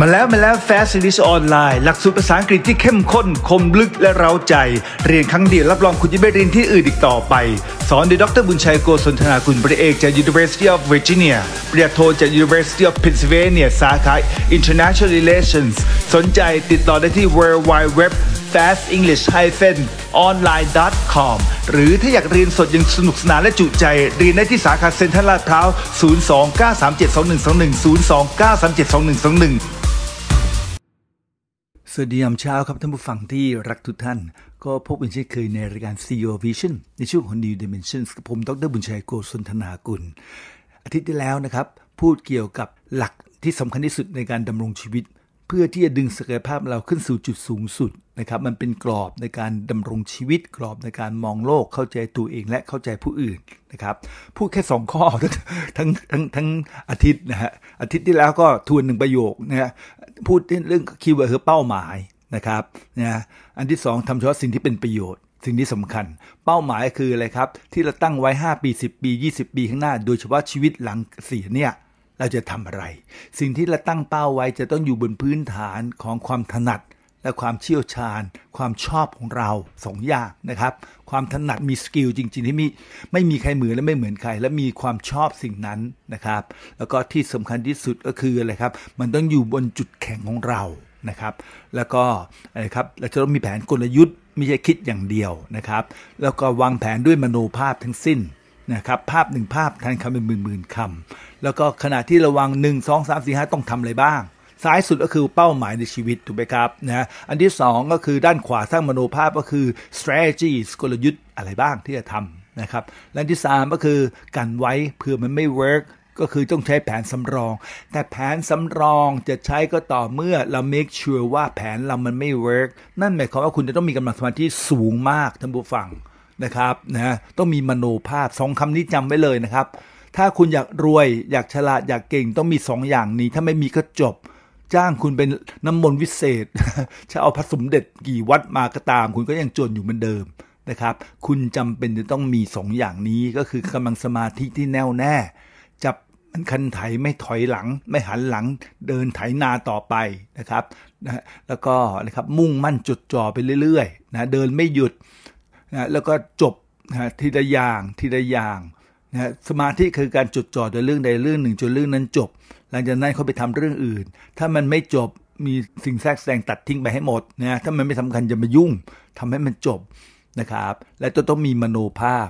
มาแล้วมาแล้ว Fast n g l i s ออนไลน์หลักสูตรภาษาอังกฤษที่เข้มข้นคมลึกและเร้าใจ เรียนครั้งเดียวรับรองคุณจะไม่เรียนที่อื่นอีกต่อไปสอนโดยดรบุญชัยโกศลธนาคุณปริเอกจาก University of Virginia ปริญญาโทจาก University of Pennsylvania สาขา International Relations สนใจติดต่อได้ที่ www fastenglish-online.com h h e n หรือถ้าอยากเรียนสดยังสนุกสนานและจุใจเรียนได้ที่สาขาเซ็นทรัลลาดพร้าว 029372121 029372121สวัสดีรับเช้าครับ ท่านผู้ฟังที่รักทุกท่าน ก็พบเป็นเช่นเคยในรายการ CEO Vision ในช่วงของ New Dimensions กับผมดรบุญชัยโกศลธนากุล อาทิตย์ที่แล้วนะครับ พูดเกี่ยวกับหลักที่สำคัญที่สุดในการดำรงชีวิต เพื่อที่จะดึงศักยภาพเราขึ้นสู่จุดสูงสุดนะครับมันเป็นกรอบในการดำรงชีวิต กรอบในการมองโลกเข้าใจตัวเอง และเข้าใจผู้อื่นนะครับพูดแค่ 2 ข้อทั้งทั้งทั้งอาทิตย์นะฮะอาทิตย์ที่แล้วก็ทวนหนึ่งประโยคนะฮะพูดเรื่องคีย์เวิร์ดคือเป้าหมายนะครับนะอันที่2ทำเฉพาะสิ่งที่เป็นประโยชน์สิ่งที่สำคัญ เป้าหมายคืออะไรครับ ที่เราตั้งไว้ 5 ปี 10 ปี 20 ปีข้างหน้า โดยเฉพาะชีวิตหลังเสียเนี่ย เราจะทำอะไร สิ่งที่เราตั้งเป้าไว้จะต้องอยู่บนพื้นฐานของความถนัดและความเชี่ยวชาญ ความชอบของเราสองอย่างนะครับความถนัดมีสกิลจริงๆที่มีไม่มีใครเหมือนและไม่เหมือนใครและมีความชอบสิ่งนั้นนะครับแล้วก็ที่สำคัญที่สุดก็คืออะไรครับมันต้องอยู่บนจุดแข็งของเรานะครับแล้วก็อะไรครับเราจะต้องมีแผนกลยุทธ์ไม่ใช่คิดอย่างเดียวนะครับแล้วก็วางแผนด้วยมโนภาพทั้งสิ้นนะครับภาพหนึ่งภาพแทนคำเป็นหมื่นๆคำแล้วก็ขณะที่ระวัง1 2 3 4 5 ต้องทำอะไรบ้างซ้ายสุดก็คือเป้าหมายในชีวิตถูกไหมครับนะอันที่ 2 ก็คือด้านขวาสร้างมโนภาพก็คือ s t r a t e g y กลยุทธ์อะไรบ้างที่จะทำนะครับและที่3ก็คือกันไว้เผื่อมันไม่ work ก็คือต้องใช้แผนสำรอง แต่แผนสำรองจะใช้ก็ต่อเมื่อเรา make sure ว่าแผนเรามันไม่ work นั่นหมายความว่าคุณจะต้องมีกำลังสมาธิสูงมากท่านผู้ฟังนะครับนะต้องมีมโนภาพสองคำนี้จำไว้เลยนะครับ ถ้าคุณอยากรวยอยากฉลาดอยากเก่งต้องมีสองอย่างนี้ถ้าไม่มีก็จบจ้างคุณเป็นน้ำมนต์วิเศษ จะเอาพสมเด็จกี่วัดมาก็ตาม คุณก็ยังจนอยู่เหมือนเดิมนะครับ คุณจำเป็นจะต้องมี2ออย่างนี้ก็คือกำลังสมาธิที่แน่วแน่จับมันคันไถไม่ถอยหลังไม่หันหลังเดินไถนาต่อไปนะครับนะแล้วก็นะครับมุ่งมั่นจดจ่อไปเรื่อยๆนะเดินไม่หยุดนะแล้วก็จบนะทีละอย่างทีละอย่างนะสมาธิคือการจดจ่อโดยเรื่องใดเรื่องหนึ่งจนเรื่องนั้นจบหลังจากนั้นเขาไปทำเรื่องอื่น ถ้ามันไม่จบ มีสิ่งแทรกแซงตัดทิ้งไปให้หมดนะถ้ามันไม่สำคัญจะมายุ่งทำให้มันจบนะครับ และจะต้องมีมโนภาพ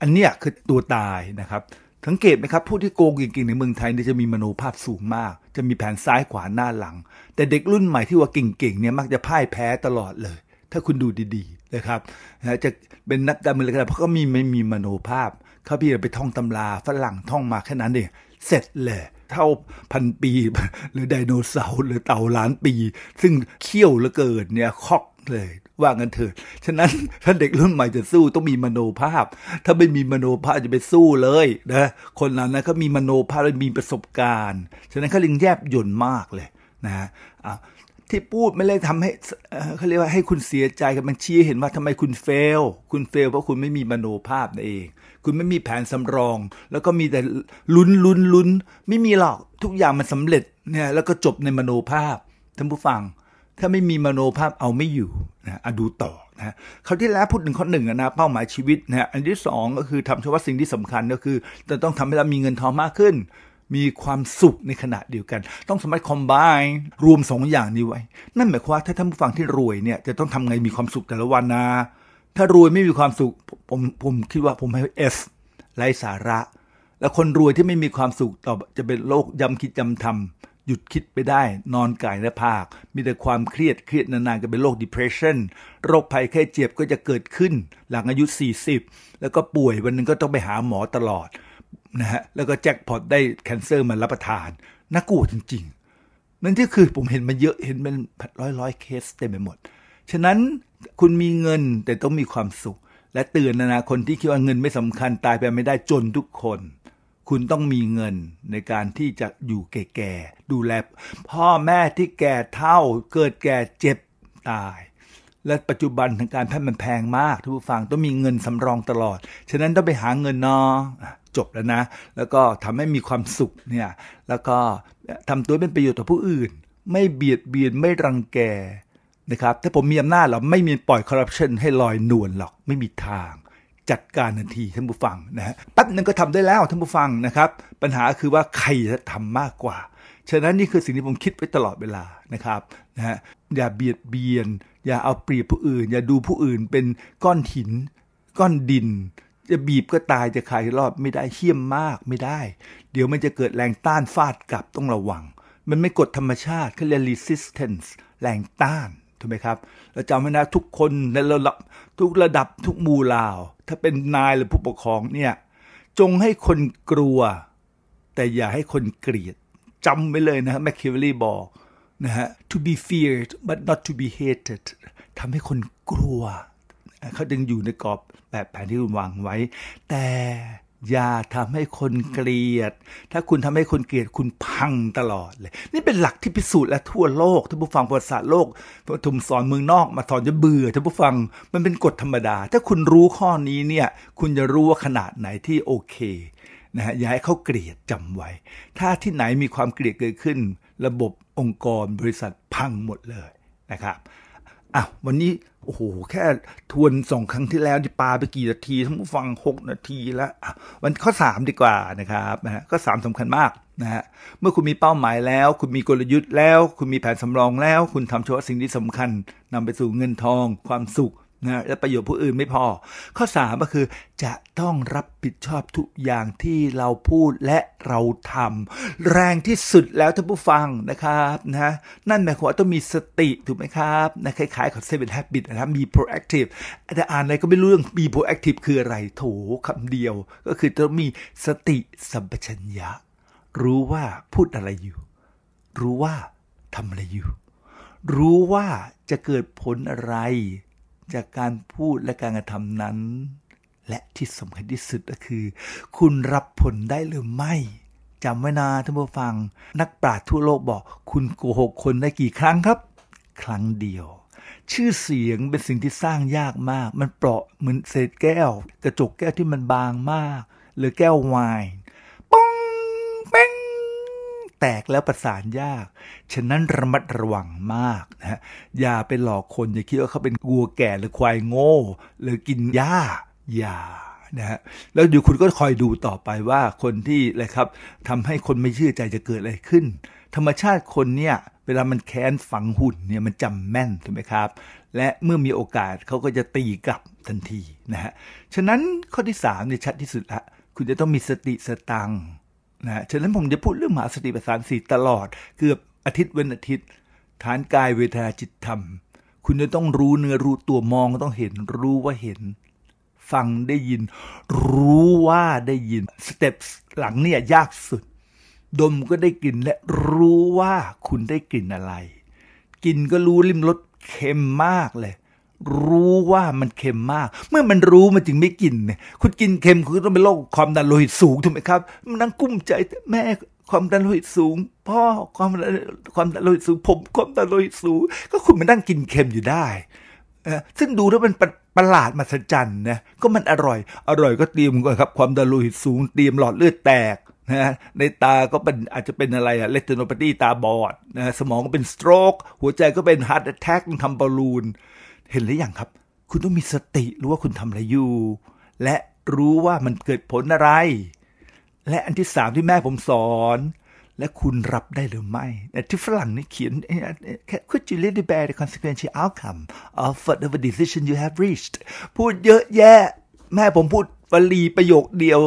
อันเนี้ยคือตัวตายนะครับ สังเกตไหมครับผู้ที่โกงเก่งๆ ในเมืองไทยเนี่ยจะมีมโนภาพสูงมาก จะมีแผนซ้ายขวาหน้าหลัง แต่เด็กรุ่นใหม่ที่ว่าเก่งๆเนี่ยมักจะพ่ายแพ้ตลอดเลย ถ้าคุณดูดีๆ นะครับ จะเป็นนักการเมืองอะไรเพราะก็มีไม่มีมโนภาพ เขาพี่ไปท่องตำราฝรั่งท่องมาแค่นั้นเอง เสร็จเลยเท่าพันปี หรือไดโนเสาร์หรือเต่าล้านปี ซึ่งเขี้ยวเหลือเกินเนี่ยคอกเลยว่างันเถิดฉะนั้นถ้าเด็กรุ่นใหม่จะสู้ต้องมีมโนภาพ ถ้าไม่มีมโนภาพจะไปสู้เลยนะคนนั้นนะเขามีมโนภาพและมีประสบการณ์ฉะนั้นเขาเลยงแยบยนต์มากเลยนะฮะที่พูดไม่ได้ทำให้เขาเรียกว่าให้คุณเสียใจกับมันชี้เห็นว่าทำไมคุณเฟลคุณเฟลเพราะคุณไม่มีมโนภาพนั่นเองคุณไม่มีแผนสำรอง แล้วก็มีแต่ลุ้นลุ้นลุ้น ไม่มีหรอกทุกอย่างมันสำเร็จเนี่ยแล้วก็จบในมโนภาพท่านผู้ฟัง ถ้าไม่มีมโนภาพเอาไม่อยู่นะอะดูต่อนะเขาที่แล้วพูดถึงข้อหนึ่งนะเป้าหมายชีวิตนะอันที่สองก็คือทำเฉพาะสิ่งที่สำคัญก็คือจะต้องทำให้เรามีเงินทองมากขึ้น มีความสุขในขณะเดียวกัน ต้องสมมารคอมบายรวมสองอย่างนี้ไว้ นั่นหมายความว่าถ้าท่านผู้ฟังที่รวยเนี่ยจะต้องทำไงมีความสุขแต่ละวันนะถ้ารวยไม่มีความสุข ผมผมคิดว่าผมให้เอสไร้สาระ แล้วคนรวยที่ไม่มีความสุขต่อจะเป็นโรคยำคิดยำทำหยุดคิดไปได้ นอนกายและภาคมีแต่ความเครียดเครียดนานๆ ก็เป็นโรค depression โรคภัยแค่เจ็บก็จะเกิดขึ้นหลังอายุ 40 แล้วก็ป่วยวันนึงก็ต้องไปหาหมอตลอดนะฮะแล้วก็แจ็คพอตได้แคนเซอร์มารับประทานน่ากลัวจริงๆนั่นที่คือผมเห็นมาเยอะเห็นเป็นร้อยๆเคสเต็มไปหมดฉะนั้นคุณมีเงินแต่ต้องมีความสุข และเตือนนะคนที่คิดว่าเงินไม่สำคัญตายไปไม่ได้จนทุกคน คุณต้องมีเงินในการที่จะอยู่แก่ๆดูแลพ่อแม่ที่แก่เท่าเกิดแก่เจ็บตาย และปัจจุบันทางการแพทย์มันแพงมากทุกผู้ฟังต้องมีเงินสำรองตลอดฉะนั้นต้องไปหาเงินเนาะจบแล้วนะ แล้วก็ทำให้มีความสุขเนี่ยแล้วก็ทำตัวเป็นประโยชน์ต่อผู้อื่น ไม่เบียดเบียนไม่รังแกนะครับถ้าผมมีอำนาจเราไม่มีปล่อยคอร์รัปชันให้ลอยนวลหรอกไม่มีทาง จัดการทันทีท่านผู้ฟังนะฮะปั๊บนึงก็ทำได้แล้ว ท่านผู้ฟังนะครับ ปัญหาคือว่าใครจะทำมากกว่า ฉะนั้นนี่คือสิ่งที่ผมคิดไว้ตลอดเวลานะครับนะฮะอย่าเบียดเบียน อย่าเอาเปรียบผู้อื่น อย่าดูผู้อื่นเป็นก้อนหิน ก้อนดิน จะบีบก็ตายจะขายรอดไม่ได้เขี้ยมมากไม่ได้ เดี๋ยวมันจะเกิดแรงต้านฟาดกลับต้องระวัง มันไม่กดธรรมชาติเขาเรียก resistance แรงต้านถูกไหมครับ เราจำไว้นะทุกคนในระดับทุกระดับทุกมูลาว ถ้าเป็นนายหรือผู้ปกครองเนี่ยจงให้คนกลัว แต่อย่าให้คนเกลียดจำไว้เลยนะครับแมคคิวเวลีบอกนะฮะ to be feared but not to be hated ทำให้คนกลัว เขาจึงอยู่ในกรอบแบบแผนที่คุณวางไว้ แต่อย่าทำให้คนเกลียด ถ้าคุณทำให้คนเกลียดคุณพังตลอดเลย นี่เป็นหลักที่พิสูจน์และทั่วโลกท่านผู้ฟังประวัติศาสตร์โลกทุมสอนเมืองนอกมาสอนจะเบื่อท่านผู้ฟังมันเป็นกฎธรรมดา ถ้าคุณรู้ข้อนี้เนี่ย คุณจะรู้ว่าขนาดไหนที่โอเคนะฮะอย่าให้เขาเกลียดจำไว้ ถ้าที่ไหนมีความเกลียดเกิดขึ้น ระบบองค์กรบริษัทพังหมดเลยนะครับอ่าววันนี้โอ้โหแค่ทวนสองครั้งที่แล้วนี่ปาไปกี่นาที ทั้งฟังหกนาทีแล้ววันข้อสามดีกว่านะครับนะข้อสามสำคัญมากนะฮะเมื่อคุณมีเป้าหมายแล้ว คุณมีกลยุทธ์แล้วคุณมีแผนสำรองแล้ว คุณทำเฉพาะสิ่งที่สำคัญนำไปสู่เงินทองความสุขนะและประโยชน์ผู้อื่นไม่พอ ข้อ3ก็คือ จะต้องรับผิดชอบทุกอย่างที่เราพูดและเราทำแรงที่สุดแล้วท่านผู้ฟังนะครับนะนั่นหมายความว่าต้องมีสติถูกไหมครับนะคล้ายๆับเซเว่นแฮปปี้นะครับมี proactive แต่อ่านอะไรก็ไม่รู้เรื่องมี proactive คืออะไร โถคำเดียว ก็คือต้องมีสติสัมปชัญญะ รู้ว่าพูดอะไรอยู่ รู้ว่าทำอะไรอยู่ รู้ว่าจะเกิดผลอะไรจากการพูดและการกระทำนั้น และที่สำคัญที่สุดก็คือ คุณรับผลได้หรือไม่จำไว้นะท่านผู้ฟัง นักปราชญ์ทั่วโลกบอก คุณโกหกคนได้กี่ครั้งครับ ครั้งเดียว ชื่อเสียงเป็นสิ่งที่สร้างยากมาก มันเปราะเหมือนเศษแก้ว กระจกแก้วที่มันบางมาก หรือแก้วไวน์แตกแล้วประสานยาก ฉะนั้นระมัดระวังมากนะฮะ อย่าไปหลอกคน อย่าคิดว่าเขาเป็นวัวแก่ หรือควายโง่หรือกินหญ้าอย่านะฮะ แล้วอยู่คุณก็คอยดูต่อไปว่าคนที่อะไรครับทำให้คนไม่เชื่อใจจะเกิดอะไรขึ้น ธรรมชาติคนเนี่ยเวลามันแค้นฝังหุ่นเนี่ยมันจำแม่นถูกไหมครับ และเมื่อมีโอกาสเขาก็จะตีกลับทันทีนะฮะ ฉะนั้นข้อที่3เนี่ยชัดที่สุดละคุณจะต้องมีสติสตังนะฉะนั้นผมจะพูดเรื่องมหาสติปัฏฐานสี่ตลอด เกือบอาทิตย์เว้นอาทิตย์ ฐานกายเวทนาจิตธรรม คุณจะต้องรู้เนื้อรู้ตัวมองต้องเห็น รู้ว่าเห็น ฟังได้ยิน รู้ว่าได้ยินสเต็ปหลังเนี่ย ยากสุด ดมก็ได้กลิ่นและรู้ว่าคุณได้กลิ่นอะไร กินก็รู้ริมรสเค็มมากเลยรู้ว่ามันเค็มมาก เมื่อมันรู้มันจึงไม่กินเนี่ยคุณกินเค็มคุณต้องเป็นโรคความดันโลหิตสูงถูกไหมครับ มันนั่งกุ้มใจแม่ความดันโลหิตสูง พ่อความความดันโลหิตสูงผม ความดันโลหิตสูง ก็คุณมานั่งกินเค็มอยู่ได้ซึ่งดูแล้วมันประหลาดมสัศจรรย์นะ ก็มันอร่อย อร่อยก็เตรียมก่อนครับความดันโลหิตสูงเตรียมหลอดเลือดแตกนะ ในตาก็เป็นอาจจะเป็นอะไรอะเลติโนปาตีตาบอดนะสมองก็เป็นสโตรกหัวใจก็เป็นฮาร์ดแอทแทกทำบอลลูนเห็นหรือยังครับ คุณต้องมีสติ รู้ว่าคุณทำอะไรอยู่ และรู้ว่ามันเกิดผลอะไร และอันที่สามที่แม่ผมสอน และคุณรับได้หรือไม่ที่ฝรั่งนี่เขียนค o u l d you really bear the consequential outcome of whatever decision you have reached พูดเยอะแยะแม่ผมพูดวลีประโยคเดียว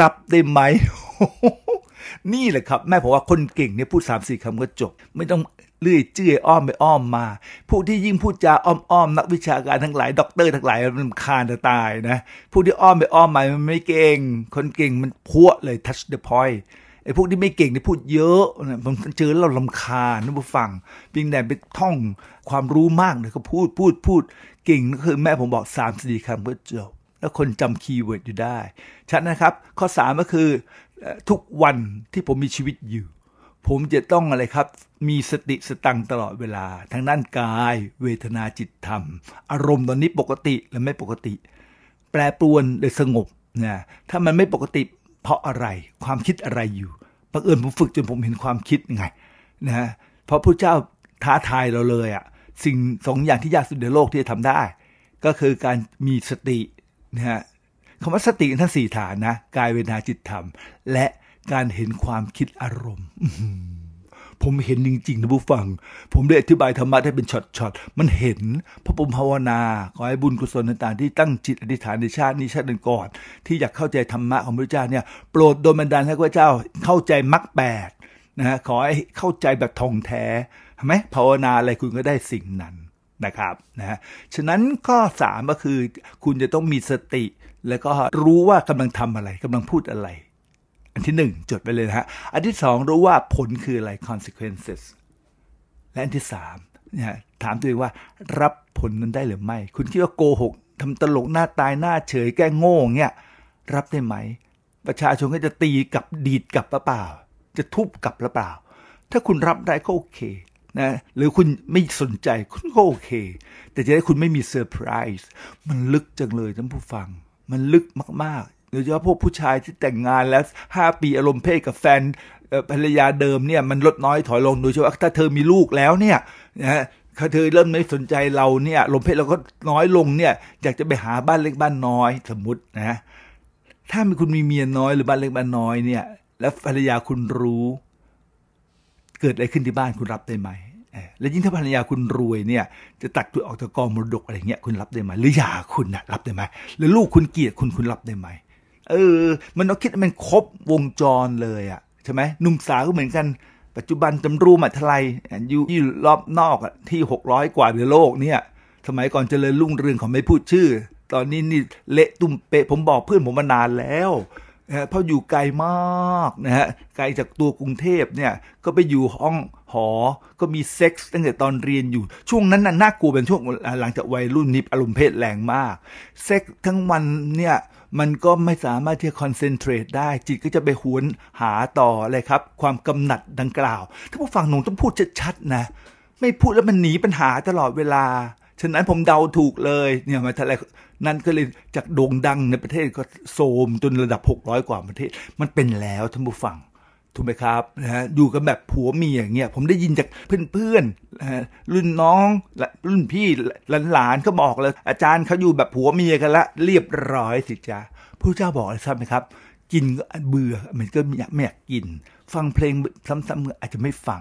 รับได้ไหม นี่แหละครับ แม่ผมว่าคนเก่งเนี่ยพูดสามสี่คำก็จบ ไม่ต้องเลื่อยเจื้อยอ้อม ไปอ้อมมาผู้ที่ยิ่งพูดจาอ้อมอ้อมนักวิชาการทั้งหลายด็อกเตอร์ทั้งหลายมันคานจะตายนะผู้ที่อ้อมไปอ้อมมา มันไม่เก่ง คนเก่งมันพัวเลย touch the point ไอ้พวกที่ไม่เก่งเนี่ยพูดเยอะนะมเจอแล้วเราลำคาญนะผู้ฟังเพียงแต่ไปท่องความรู้มากเลยก็พูดพูดพูดเก่งก็คือแม่ผมบอก3ามสี่คำก็จบแล้วคนจำคีย์เวิร์ดอยู่ได้ชัดนะครับ ข้อ3ก็คือทุกวันที่ผมมีชีวิตอยู่ผมจะต้องอะไรครับ มีสติสตังตลอดเวลา ทั้งด้านกายเวทนาจิตธรรม อารมณ์ตอนนี้ปกติหรือไม่ปกติ แปรปรวนหรือสงบนะถ้ามันไม่ปกติ เพราะอะไรความคิดอะไรอยู่บังเอิญผมฝึกจนผมเห็นความคิดไงนะเพราะพระเจ้าท้าทายเราเลยอะสิ่งสองอย่างที่ยากสุดในโลกที่จะทำได้ ก็คือการมีสตินะฮะคำว่าสติทั้งสี่ฐานนะกายเวทนาจิตธรรม และการเห็นความคิดอารมณ์ผมเห็นจริงๆนะผู้ฟัง ผมได้อธิบายธรรมะได้เป็นช็อตๆมันเห็นพระปมภาวนา ขอให้บุญกุศลต่างๆที่ตั้งจิตอธิษฐานในชาตินี้ชาติหนึ่งก่อน ที่อยากเข้าใจธรรมะของพระเจ้าเนี่ยโปรดโดนบันดาลให้พระเจ้าเข้าใจมรรคแปดนะขอให้เข้าใจแบบทองแท้ใช่ไหมภาวนาอะไรคุณก็ได้สิ่งนั้นนะครับนะะฉะนั้นข้อ3ก็คือคุณจะต้องมีสติ แล้วก็รู้ว่ากำลังทำอะไรกำลังพูดอะไรอันที่ 1 จดไปเลยนะฮะ อันที่ 2 รู้ว่าผลคืออะไร consequences และอันที่3เนี่ยถามตัวเองว่ารับผลนั้นได้หรือไม่ คุณคิดว่าโกหกทำตลกหน้าตายหน้าเฉยแก้งโง่เนี่ยรับได้ไหม ประชาชนก็จะตีกับดีดกับหรือเปล่า จะทุบกับหรือเปล่า ถ้าคุณรับได้ก็โอเคนะหรือคุณไม่สนใจคุณก็โอเค แต่จะได้คุณไม่มีเซอร์ไพรส์มันลึกจังเลยท่านผู้ฟัง มันลึกมากดยเฉพาะพวกผู้ชายที่แต่งงานแล้วห้าปี อารมณ์เพศกับแฟนภรรยาเดิมเนี่ยมันลดน้อยถอยลงโดยเฉพาะถ้าเธอมีลูกแล้วเนี่ยนะเขาเธอเริ่มไม่สนใจเราเนี่ยลมเพศเราก็น้อยลงเนี่ยอยากจะไปหาบ้านเล็กบ้านน้อย สมมตินะถ้ามีคุณมีเมียน้อย หรือบ้านเล็กบ้านน้อย เนี่ย แล้วภรรยาคุณรู้ เกิดอะไรขึ้นที่บ้านคุณรับได้ไหมและยิ่งถ้าภรรยาคุณรวยเนี่ย จะตัดตัวออกจากกองมรดกอะไรเงี้ยคุณรับได้ไหมหรือยาคุณนะรับได้ไหมหรือลูกคุณเกลียดคุณคุณรับได้ไหมเออ มันต้องคิดมันครบวงจรเลยอะใช่ไหมหนุ่มสาวก็เหมือนกัน ปัจจุบันจำรูมอัลไลอยู่ยี่รอบนอกที่ 600 กว่าในโลกเนี่ย สมัยก่อนเจริญรุ่งเรืองของไม่พูดชื่อ ตอนนี้นี่เละตุ้มเปะผมบอกเพื่อนผมมานานแล้วนะเพราะอยู่ไกลมากนะฮะไกลจากตัวกรุงเทพเนี่ยก็ไปอยู่ห้องหอก็มีเซ็กซ์ตั้งแต่ตอนเรียนอยู่ช่วงนั้นน่ะน่ากลัวเป็นช่วงหลังจากวัยรุ่นนิบอารมณ์เพศแรงมากเซ็กซ์ทั้งวันเนี่ยมันก็ไม่สามารถที่จะคอนเซนเทรตได้ จิตก็จะไปหวนหาต่อเลยครับ ความกำหนัดดังกล่าว ถ้าผู้ฟังหนุ่มต้องพูดชัดๆนะ ไม่พูดแล้วมันหนีปัญหาตลอดเวลา ฉะนั้นผมเดาถูกเลยเนี่ยมาทะเลนั่นก็เลยจากโด่งดังในประเทศก็โซมจนระดับ 600 กว่าประเทศ มันเป็นแล้วท่านผู้ฟังถูกไหมครับนะฮะอยู่กันแบบผัวเมียอย่างเงี้ย ผมได้ยินจากเพื่อนๆรุ่นน้องรุ่นพี่ หลานๆ เขาบอกเลย อาจารย์เขาอยู่แบบผัวเมียกันละเรียบร้อยสิจ้าพระเจ้าบอกอะไรทราบไหมครับ กินก็เบื่อ มันก็อยากไม่อยากกิน ฟังเพลงซ้ำๆอาจจะไม่ฟัง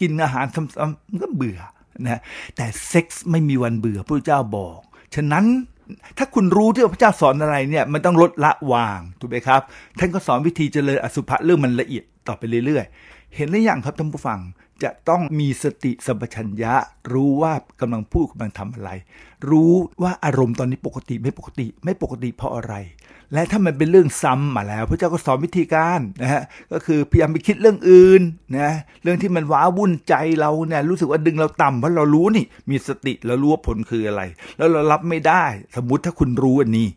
กินอาหารซ้ำๆก็เบื่อนะแต่เซ็กส์ไม่มีวันเบื่อพระเจ้าบอก ฉะนั้นถ้าคุณรู้ที่พระเจ้าสอนอะไรเนี่ย มันต้องลดละวาง ถูกไหมครับ ท่านก็สอนวิธีเจริญอสุภะเรื่องมันละเอียดต่อไปเรื่อยๆ เห็นหรือยังครับท่านผู้ฟังจะต้องมีสติสัมปชัญญะ รู้ว่ากำลังพูดกำลังทำอะไร รู้ว่าอารมณ์ตอนนี้ปกติไม่ปกติไม่ปกติเพราะอะไร และถ้ามันเป็นเรื่องซ้ำมาแล้วพระเจ้าก็สอนวิธีการนะฮะก็คือพยายามไปคิดเรื่องอื่นนะเรื่องที่มันว้าวุ่นใจเราเนี่ยรู้สึกว่าดึงเราต่ำเพราะเรารู้นี่มีสติแล้วรู้ว่าผลคืออะไร แล้วเรารับไม่ได้ สมมติถ้าคุณรู้อันนี้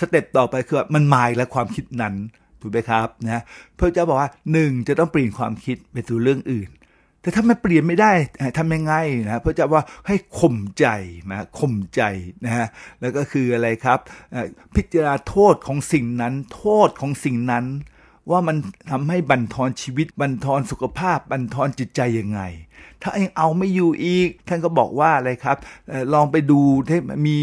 สเต็ปต่อไปคือมันมายและความคิดนั้นถูกไหมครับนะพระเจ้าบอกว่าหนึ่งจะต้องเปลี่ยนความคิดไปสู่เรื่องอื่นแต่ถ้ามันเปลี่ยนไม่ได้ทำยังไงนะพระเจ้าว่าให้ข่มใจนะข่มใจนะฮะแล้วก็คืออะไรครับ พิจารณาโทษของสิ่งนั้น โทษของสิ่งนั้น ว่ามันทำให้บั่นทอนชีวิต บั่นทอนสุขภาพบั่นทอนจิตใจยังไง ถ้าเองเอาไม่อยู่อีก ท่านก็บอกว่าอะไรครับ ลองไปดูที่มี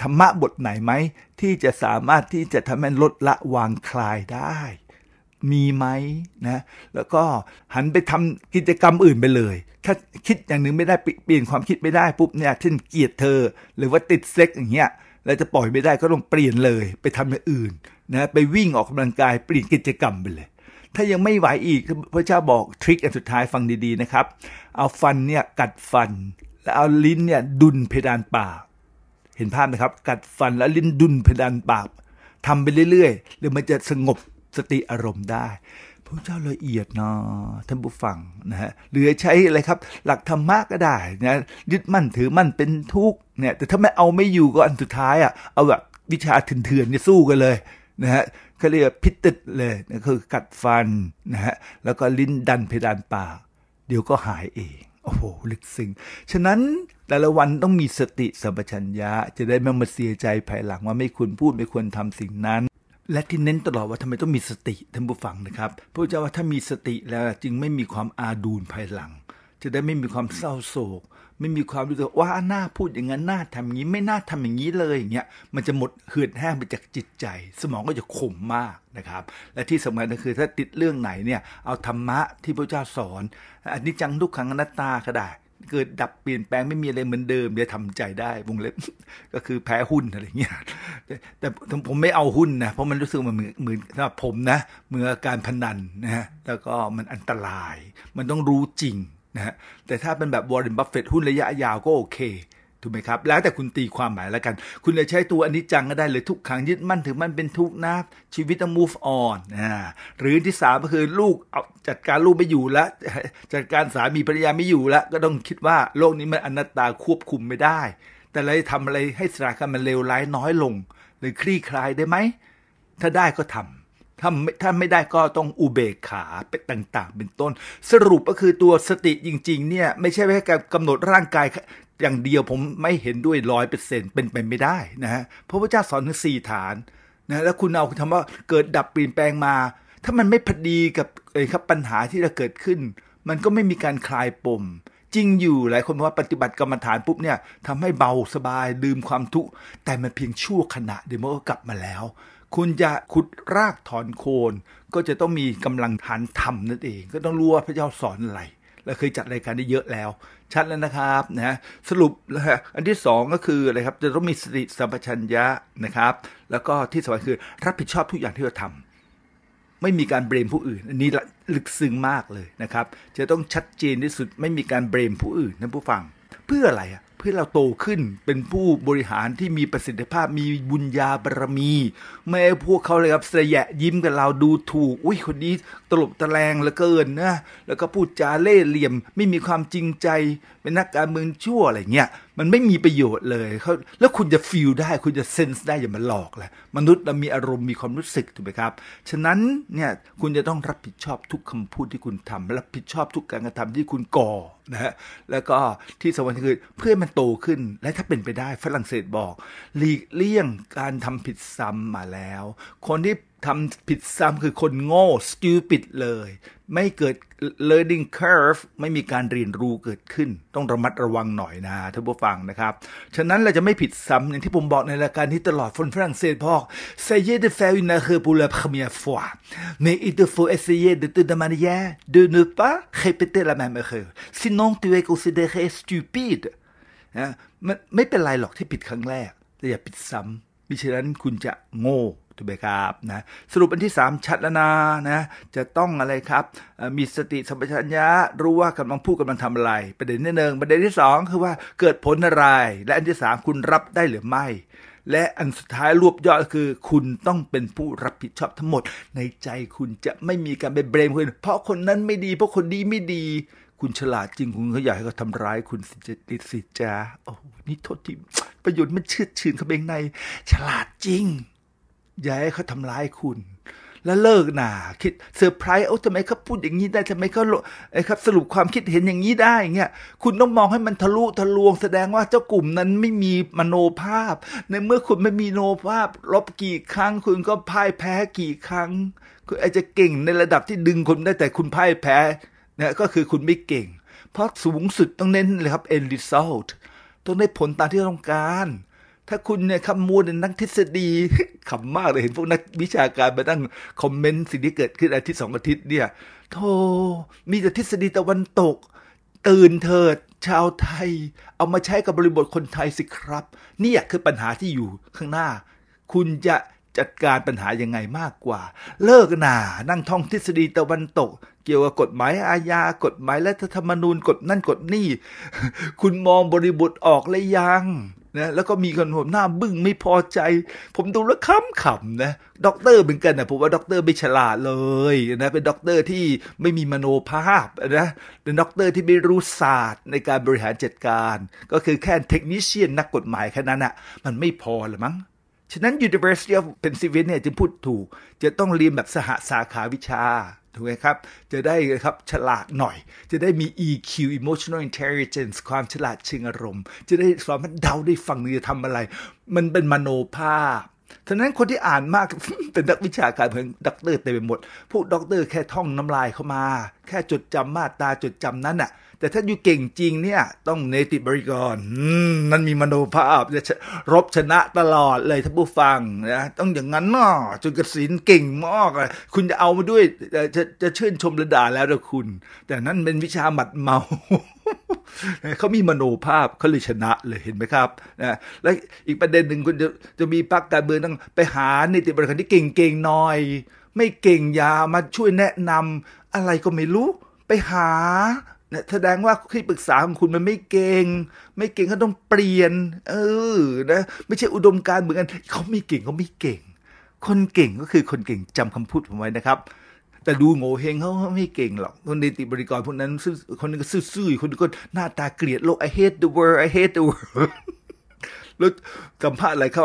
ธรรมะบทไหนไหม ที่จะสามารถที่จะทำให้ลดละวางคลายได้มีไหมนะ แล้วก็หันไปทำกิจกรรมอื่นไปเลย ถ้าคิดอย่างหนึ่งไม่ได้เปลี่ยนความคิดไม่ได้ปุ๊บเนี่ยเช่นเกลียดเธอ หรือว่าติดเซ็กอย่างเงี้ยเราจะปล่อยไม่ได้ก็ต้องเปลี่ยนเลย ไปทำอย่างอื่นนะไปวิ่งออกกำลังกายเปลี่ยนกิจกรรมไปเลย ถ้ายังไม่ไหวอีกพระเจ้าบอกทริคอันสุดท้ายฟังดีๆนะครับเอาฟันเนี่ยกัดฟัน แล้วเอาลิ้นเนี่ยดุนเพดานปาก เห็นภาพไหมครับ กัดฟันแล้วลิ้นดุนเพดานปากทำไปเรื่อยๆหรือมันจะสงบสติอารมณ์ได้พระเจ้าละเอียดเนาะท่านผู้ฟังนะฮะหรือใช้อะไรครับหลักธรรมะก็ได้นะยึดมั่นถือมั่นเป็นทุกข์เนี่ยแต่ถ้าไม่เอาไม่อยู่ก็อันสุดท้ายอ่ะเอาแบบวิชาเถื่อนๆเนี่ยสู้กันเลยนะฮะเขาเรียกพิติดเลยนะคือกัดฟันนะฮะแล้วก็ลิ้นดันเพดานปาก เดี๋ยวก็หายเอง โอ้โห ลึกซึ้งฉะนั้นแต่ละวันต้องมีสติสัมปชัญญะจะได้ไม่มาเสียใจภายหลัง ว่าไม่ควรพูดไม่ควรทำสิ่งนั้นและที่เน้นตลอดว่าทำไมต้องมีสติท่านผู้ฟังนะครับ พระเจ้าว่าถ้ามีสติแล้วจึงไม่มีความอาดูลภายหลัง จะได้ไม่มีความเศร้าโศก ไม่มีความรู้สึกว่าหน้าพูดอย่างนั้นหน้าทำอย่างนี้ไม่น่าทำอย่างนี้เลยอย่างเงี้ยมันจะหมดเหือดแห้งไปจากจิตใจ สมองก็จะขมมากนะครับ และที่สำคัญก็คือถ้าติดเรื่องไหนเนี่ย เอาธรรมะที่พระเจ้าสอนอันนี้จังทุกขังอนัตตาก็ได้เกิดดับเปลี่ยนแปลงไม่มีอะไรเหมือนเดิมเดี๋ยวทำใจได้วงเล็บก็คือแพ้หุ้นอะไรเงี้ย แต่ผมไม่เอาหุ้นนะ เพราะมันรู้สึกมันเหมือนเหมือนสำหรับผมนะ เมื่อการพนันนะฮะแล้วก็มันอันตราย มันต้องรู้จริงนะฮะแต่ถ้าเป็นแบบวอร์เรนบัฟเฟตหุ้นระยะยาวก็โอเคถูกไหมครับ แล้วแต่คุณตีความหมายแล้วกัน คุณจะใช้ตัวอนิจจังก็ได้เลยทุกครั้งยึดมั่นถือมันเป็นทุกนะชีวิตต้อง move on นะหรือที่สามก็คือลูกเอาจัดการลูกไม่อยู่แล้วจัดการสามีภรรยาไม่อยู่แล้ว ก็ต้องคิดว่าโลกนี้มันอนัตตาควบคุมไม่ได้ แต่เลยทํทำอะไรให้สถานการณ์มันเลวร้ายน้อยลง หรือคลี่คลายได้ไหม ถ้าได้ก็ทำถ้าถ้าไม่ได้ก็ต้องอุเบกขาเป็นต่างๆ เป็นต้น สรุปก็คือตัวสติจริงๆ เนี่ยไม่ใช่แค่การกำหนดร่างกาย อย่างเดียวผมไม่เห็นด้วยร้อยเปอร์เซ็นเป็นไปไม่ได้นะฮะพระพุทธเจ้าสอนถึงสี่ฐานนะ แล้วคุณเอาคุณทำว่าเกิดดับเปลี่ยนแปลงมา ถ้ามันไม่พอดีกับเอ้ครับปัญหาที่เราเกิดขึ้น มันก็ไม่มีการคลายปม จริงอยู่หลายคนบอกว่าปฏิบัติกรรมฐานปุ๊บเนี่ยทำให้เบาสบายลืมความทุกข์แต่มันเพียงชั่วขณะเดี๋ยวมันก็กลับมาแล้วคุณจะขุดรากถอนโคนก็จะต้องมีกำลังฐานธรรมนั่นเอง ก็ต้องรู้ว่า พระเจ้าสอนอะไรเราเคยจัดรายการได้เยอะแล้ว ชัดแล้วนะครับนะสรุปนะฮะอันที่2ก็คืออะไรครับ จะต้องมีสติสัมปชัญญะนะครับ แล้วก็ที่สำคัญคือ รับผิดชอบทุกอย่างที่เราทำไม่มีการเบรมผู้อื่น อันนี้ลึกซึ้งมากเลยนะครับ จะต้องชัดเจนที่สุดไม่มีการเบรมผู้อื่นท่านผู้ฟัง เพื่ออะไรอะเพื่อเราโตขึ้น เป็นผู้บริหารที่มีประสิทธิภาพมีบุญญาบารมีไม่ให้พวกเขาเลยครับเสยะยิ้มกับเราดูถูก อุ้ยคนนี้ตลบตะแลงเหลือเกินนะ แล้วก็พูดจาเล่ห์เหลี่ยม ไม่มีความจริงใจเป็นนักการเมืองชั่วอะไรเงี้ย มันไม่มีประโยชน์เลยเขาแล้วคุณจะฟิลได้คุณจะเซนส์ได้อย่ามาหลอกแหละมนุษย์เรามีอารมณ์มีความรู้สึก ถูกไหมครับ ฉะนั้นเนี่ยคุณจะต้องรับผิดชอบทุกคำพูดที่คุณทำรับผิดชอบทุกการกระทำที่คุณก่อนะฮะแล้วก็ที่สำคัญคือเพื่อมันโตขึ้น และถ้าเป็นไปได้ฝรั่งเศสบอกหลีกเลี่ยงการทำผิดซ้ำมาแล้ว คนที่ทำผิดซ้ำคือคนโง่ stupid เลย ไม่เกิด learning curve ไม่มีการเรียนรู้เกิดขึ้น ต้องระมัดระวังหน่อยนะท่านผู้ฟังนะครับ ฉะนั้นเราจะไม่ผิดซ้ำ อย่างที่ผมบอกในรายการที่ตลอดคนฝรั่งเศสพอก e s เ a y e z de faire อ n e erreur pour la p r e m i ต r e fois mais il te faut essayer de toute manière de ne pas répéter la même erreur sinon tu es considéré stupide นไม่เป็นไรหรอกที่ผิดครั้งแรก แต่อย่าผิดซ้ำมิฉะนั้นคุณจะโง่ถูกไหมครับนะสรุปอันที่3ชัดแล้วนะนะจะต้องอะไรครับ มีสติสัมปชัญญะรู้ว่ากำลังพูดกำลังทำอะไร ประเด็นที่หนึ่งประเด็นที่2คือว่าเกิดผลอะไร และอันที่3คุณรับได้หรือไม่ และอันสุดท้ายรวบยอดคือ คุณต้องเป็นผู้รับผิดชอบทั้งหมด ในใจคุณจะไม่มีการไปเบรมคน เพราะคนนั้นไม่ดีเพราะคนดีไม่ดี คุณฉลาดจริง คุณก็อยากให้เขาทำร้าย คุณสิจิสิจ้าโอ้นี่โทษที่ประโยชน์มันเชื่อชื่นเขาเบงใน ฉลาดจริงอย่าให้เขาทำร้ายคุณ แล้วเลิกหนาคิดเซอร์ไพรส์โอ้ทำไมเขาพูดอย่างนี้ได้ทำไมเขาไอ้ครับสรุปความคิดเห็นอย่างนี้ได้เงี้ยคุณต้องมองให้มันทะลุทะลวงแสดงว่าเจ้ากลุ่มนั้นไม่มีมโนภาพ ในเมื่อคุณไม่มีโนภาพลบกี่ครั้ง คุณก็พ่ายแพ้กี่ครั้งคุณอาจจะเก่งในระดับที่ดึงคนได้แต่คุณพ่ายแพ้นะก็คือคุณไม่เก่ง เพราะสูงสุดต้องเน้นเลยครับ end result ต้องได้ผลตามที่ต้องการ ถ้าคุณเนี่ยคำมูลในนักทฤษฎีขำมากเลยเห็นพวกนักวิชาการมาตั้งคอมเมนต์สิ่งที่เกิดขึ้นอาทิตย์สองอาทิตย์เนี่ยโธ่มีแต่ทฤษฎีตะวันตก ตื่นเถิดชาวไทย เอามาใช้กับบริบทคนไทยสิครับนี่คือปัญหาที่อยู่ข้างหน้า คุณจะจัดการปัญหายังไงมากกว่า เลิกหนานั่งท่องทฤษฎีตะวันตก เกี่ยวกับกฎหมาย อาญากฎหมายรัฐธรรมนูญกฎนั่นกฎนี่ คุณมองบริบทออกเลยยังนะแล้วก็มีคนผมหน้าบึ้งไม่พอใจ ผมดูแล้วขำขำนะด็อกเตอร์เหมือนกันนะผมว่าด็อกเตอร์ไม่ฉลาดเลยนะเป็นด็อกเตอร์ที่ไม่มีมโนภาพนะเป็นด็อกเตอร์ที่ไม่รู้ศาสตร์ในการบริหารจัดการ ก็คือแค่เทคนิชเชียน นักกฎหมายแค่นั้นอะ่ะมันไม่พอหรือมั้ง ฉะนั้น University of Pennsylvania จึงพูดถูก จะต้องเรียนแบบสหสาขาวิชาถูกไหมครับ จะได้ครับฉลาดหน่อย จะได้มี EQ emotional intelligence ความฉลาดเชิงอารมณ์ จะได้สามารถเดาได้ฟังจะทำอะไร มันเป็นมโนภาพฉะนั้นคนที่อ่านมากเป็นนักวิชาการเพียอนด็อกเตอร์เต็มไปหมด พวกด็อกเตอร์แค่ท่องน้ำลายเข้ามา แค่จดจำมาตาจดจำนั้นอะ่ะแต่ถ้าอยู่เก่งจริงเนี่ย ต้องเนติบริกรนั่นมีมโนภาพ จะรบชนะตลอดเลยท่านผู้ฟังนะต้องอย่างนั้นเนาะจนกระสินเก่งมากเลยคุณจะเอามาด้วยจะจะชื่นชมระดาแล้วนะคุณ แต่นั่นเป็นวิชาหมัดเมาเขามีมโนภาพเขาเลยชนะเลยเห็นไหมครับนะและอีกประเด็นหนึ่งคุณจะจะมีพักการเมืองต้องไปหาเนติบริกรที่เก่งๆหน่อย ไม่เก่งยามาช่วยแนะนำ อะไรก็ไม่รู้ไปหาแสดงว่าที่ปรึกษาของคุณมันไม่เก่ง ไม่เก่งก็ต้องเปลี่ยน เออนะ ไม่ใช่อุดมการเหมือนกัน เขาไม่เก่ง เขาไม่เก่ง คนเก่งก็คือคนเก่งจำคำพูดผมไว้นะครับ แต่ดูโง่เฮงเขาไม่เก่งหรอกคนในติบริกรพวกนั้นคนนึงก็ซื่อๆคนนึงก็หน้าตาเกลียดโลก I hate the world I hate the world แล้วสัมภาษณ์อะไรเขา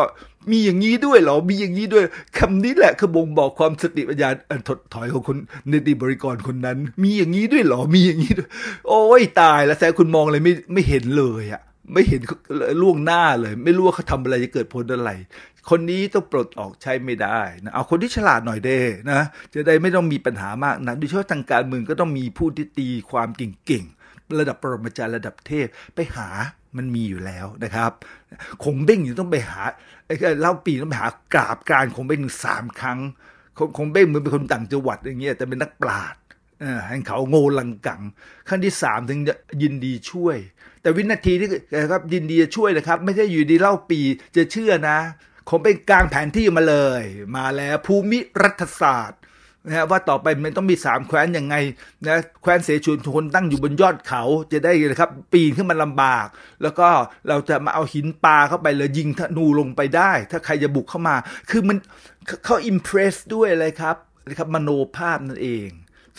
มีอย่างนี้ด้วยเหรอ มีอย่างนี้ด้วย คำนี้แหละคือบ่งบอกความสติปัญญาอันถดถอยของคนเนติบริกรคนนั้น มีอย่างนี้ด้วยเหรอมีอย่างนี้ด้วยโอ้ยตายแล้วแซคุณมองอะไรไม่ไม่เห็นเลยอ่ะไม่เห็นล่วงหน้าเลย ไม่รู้ว่าเขาทำอะไรจะเกิดผลอะไร คนนี้ต้องปลดออกใช้ไม่ได้นะเอาคนที่ฉลาดหน่อยเด้นะจะได้ไม่ต้องมีปัญหามากนะโดยเฉพาะทางการเมืองก็ต้องมีผู้ที่ตีความเก่งๆระดับปรมาจารย์ระดับเทพไปหามันมีอยู่แล้วนะครับ คงเบ้งอยู่ต้องไปหาเล่าปีต้องไปหากราบการคงเบ้งสามครั้ง คงเบ้งเหมือนเป็นคนต่างจังหวัดอย่างเงี้ยแต่เป็นนักปราดอแห่งเขาโงลังกังขั้นที่สามถึงยินดีช่วย แต่วินาทีที่ครับยินดีจะช่วยนะครับ ไม่ใช่อยู่ดีเล่าปีจะเชื่อนะ คงเป็นกลางแผนที่มาเลย มาแล้ว ภูมิรัฐศาสตร์นะว่าต่อไปมันต้องมีสามแคว้นยังไงนะแคว้นเสฉวนคนตั้งอยู่บนยอดเขา จะได้นะครับ ปีนขึ้นมาลำบาก แล้วก็เราจะมาเอาหินปลาเข้าไปเลยยิงธนูลงไปได้ ถ้าใครจะบุกเข้ามา คือมันเขาอิมเพรสด้วยเลยครับนะครับมโนภาพนั่นเอง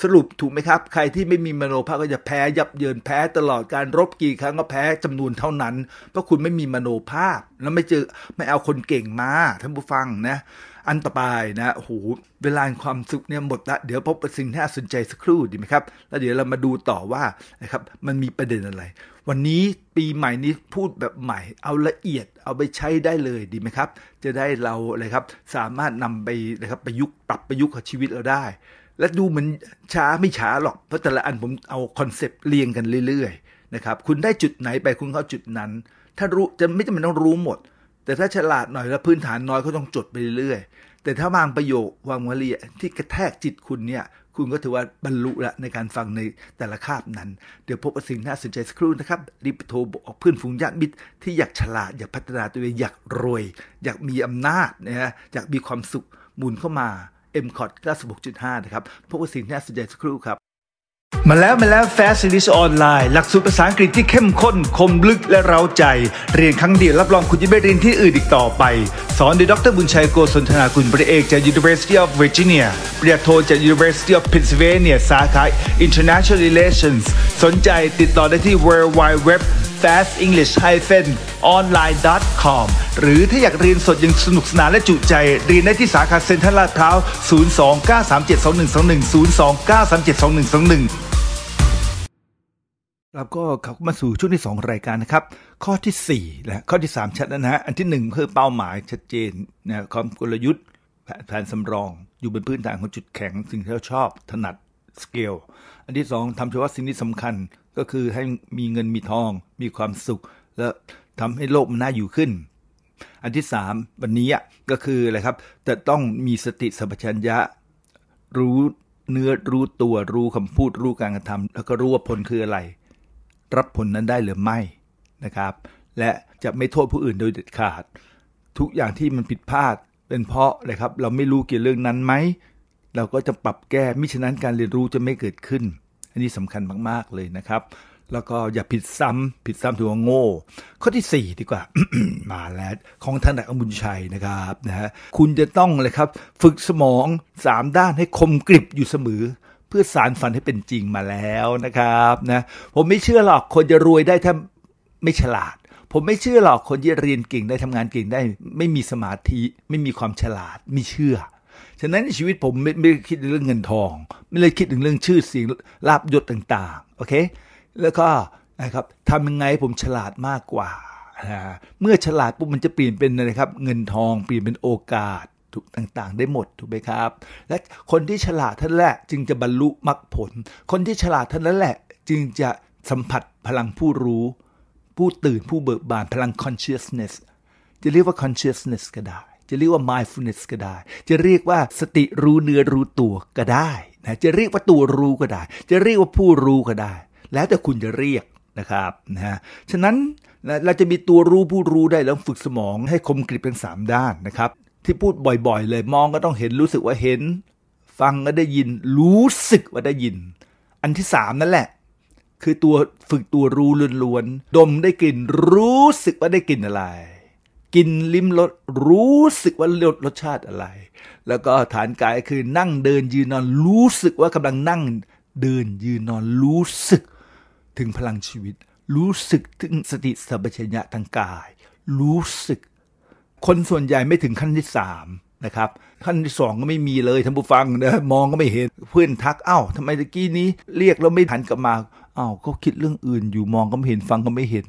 สรุปถูกไหมครับ ใครที่ไม่มีมโนภาพก็จะแพ้ยับเยินแพ้ตลอดการรบกี่ครั้งก็แพ้จำนวนเท่านั้นเพราะคุณไม่มีมโนภาพ แล้วไม่เจอไม่เอาคนเก่งมาท่านผู้ฟังนะอันต่อไปนะโห เวลาความสุขเนี่ยหมดละ เดี๋ยวพบกับสิ่งที่น่าสนใจสักครู่ดีไหมครับ แล้วเดี๋ยวเรามาดูต่อว่า นะครับ มันมีประเด็นอะไร วันนี้ปีใหม่นี้พูดแบบใหม่ เอาละเอียด เอาไปใช้ได้เลยดีไหมครับ จะได้เราอะไรครับ สามารถนำไปนะครับประยุกต์ปรับประยุกต์กับชีวิตเราได้ และดูเหมือนช้าไม่ช้าหรอก เพราะแต่ละอันผมเอาคอนเซปต์เรียงกันเรื่อยๆนะครับ คุณได้จุดไหนไปคุณเข้าจุดนั้น ถ้ารู้จะไม่จำเป็นต้องรู้หมดแต่ถ้าฉลาดหน่อยและพื้นฐานน้อยก็ต้องจดไปเรื่อยๆ แต่ถ้าบางประโยควางวลีที่กระแทกจิตคุณเนี่ยคุณก็ถือว่าบรรลุละในการฟังในแต่ละคาบนั้น เดี๋ยว พบกับสิ่งน่าสนใจสักครู่นะครับ รีบโทรบอกเพื่อนฝูงญาติมิตรที่อยากฉลาด อยากพัฒนาตัวเองอยากรวยอยากมีอำนาจนะฮะอยากมีความสุขหมุนเข้ามา m c o t 96.5 นะครับพบกับสิ่งน่าสนใจสักครู่ครับมาแล้วมาแล้ว Fast English Online หลักสูตรภาษาอังกฤษที่เข้มข้นคมลึกและเร้าใจ เรียนครั้งเดียวรับรองคุณจะไม่เรียนที่อื่นอีกต่อไป สอนโดยดรบุญชัยโกศลธนากุณปริเอกจาก University of Virginia ปริญญาโทจาก University of Pennsylvania สาขา International Relations สนใจติดต่อได้ที่ www fastenglish-online.com หรือถ้าอยากเรียนสดยังสนุกสนานและจุใจ เรียนได้ที่สาขาเซ็นทรัลลาดพร้าว029372121 029372121ครับก็ขับมาสู่ช่วงที่ 2 รายการนะครับ ข้อที่4และข้อที่ 3 ชัดแล้วนะฮะ อันที่1คือเป้าหมายชัดเจนนะความกลยุทธ์แผนสำรอง อยู่บนพื้นฐานของจุดแข็งสิ่งที่เราชอบถนัดสเกลอันที่ 2 ทำเฉพาะสิ่งที่สำคัญก็คือให้มีเงินมีทอง มีความสุขและทำให้โลกมันน่าอยู่ขึ้น อันที่3วันนี้ก็คืออะไรครับจะต้องมีสติสัมปชัญญะรู้เนื้อรู้ตัวรู้คำพูดรู้การกระทำแล้วก็รู้ว่าผลคืออะไรรับผลนั้นได้หรือไม่นะครับ และจะไม่โทษผู้อื่นโดยเด็ดขาด ทุกอย่างที่มันผิดพลาดเป็นเพราะนะครับ เราไม่รู้เกี่ยวเรื่องนั้นไหมเราก็จะปรับแก้มิฉะนั้นการเรียนรู้จะไม่เกิดขึ้น อันนี้สำคัญมาก ๆ เลยนะครับ แล้วก็อย่าผิดซ้ำผิดซ้ำถือว่าโง่ ข้อที่ 4 ดีกว่า มาแล้วของท่านอากอมุญชัยนะครับนะฮะคุณจะต้องเลยครับ ฝึกสมอง 3 ด้านให้คมกริบอยู่เสมอเพื่อสารฝันให้เป็นจริงมาแล้วนะครับนะผมไม่เชื่อหรอกคนจะรวยได้ถ้าไม่ฉลาด ผมไม่เชื่อหรอกคนที่เรียนเก่งได้ทำงานเก่งได้ ไม่มีสมาธิ ไม่มีความฉลาดไม่เชื่อฉะนั้นชีวิตผมไม่ไม่คิดเรื่องเงินทอง ไม่เลยคิดถึงเรื่องชื่อเสียงลาบยศต่างๆโอเคแล้วก็นะครับทำยังไงผมฉลาดมากกว่า เมื่อฉลาดปุ๊บมันจะเปลี่ยนเป็นอะไรครับเงินทองเปลี่ยนเป็นโอกาสุกต่างๆ ได้หมดถูกไหมครับและคนที่ฉลาดท่านแหละจึงจะบรรลุมรรคผล คนที่ฉลาดท่านนั้นแหละจึงจะสัมผัสพลังผู้รู้ ผู้ตื่นผู้เบิกบานพลัง consciousness จะเรียกว่า consciousness ก็ได้ จะเรียกว่า mindfulness ก็ได้ จะเรียกว่าสติรู้เนื้อรู้ตัวก็ได้นะจะเรียกว่าตัวรู้ก็ได้ จะเรียกว่าผู้รู้ก็ได้ แล้วแต่คุณจะเรียกนะครับนะฮะฉะนั้นเราจะมีตัวรู้ผู้รู้ได้แล้วฝึกสมอง ให้คมกริบทั้ง3ด้านนะครับที่พูดบ่อยๆเลยมองก็ต้องเห็นรู้สึกว่าเห็น ฟังก็ได้ยิน รู้สึกว่าได้ยิน อันที่สามนั่นแหละ คือตัวฝึกตัวรู้ล้วนๆดมได้กลิ่นรู้สึกว่าได้กลิ่นอะไร กินลิ้มรสรู้สึกว่ารสรสชาติอะไร แล้วก็ฐานกายคือนั่งเดินยืนนอนรู้สึกว่ากำลังนั่ง เดินยืนนอนรู้สึก ถึงพลังชีวิต รู้สึกถึงสติสัมปชัญญะทางกาย รู้สึกคนส่วนใหญ่ไม่ถึงขั้นที่สามนะครับ ขั้นที่สองก็ไม่มีเลยท่านผู้ฟังนะมองก็ไม่เห็น เพื่อนทักเอ้าททำไมตะกี้นี้ เรียกแล้วไม่หันกลับมาเอ้าก็คิดเรื่องอื่นอยู่มองก็ไม่เห็นฟังก็ไม่เห็น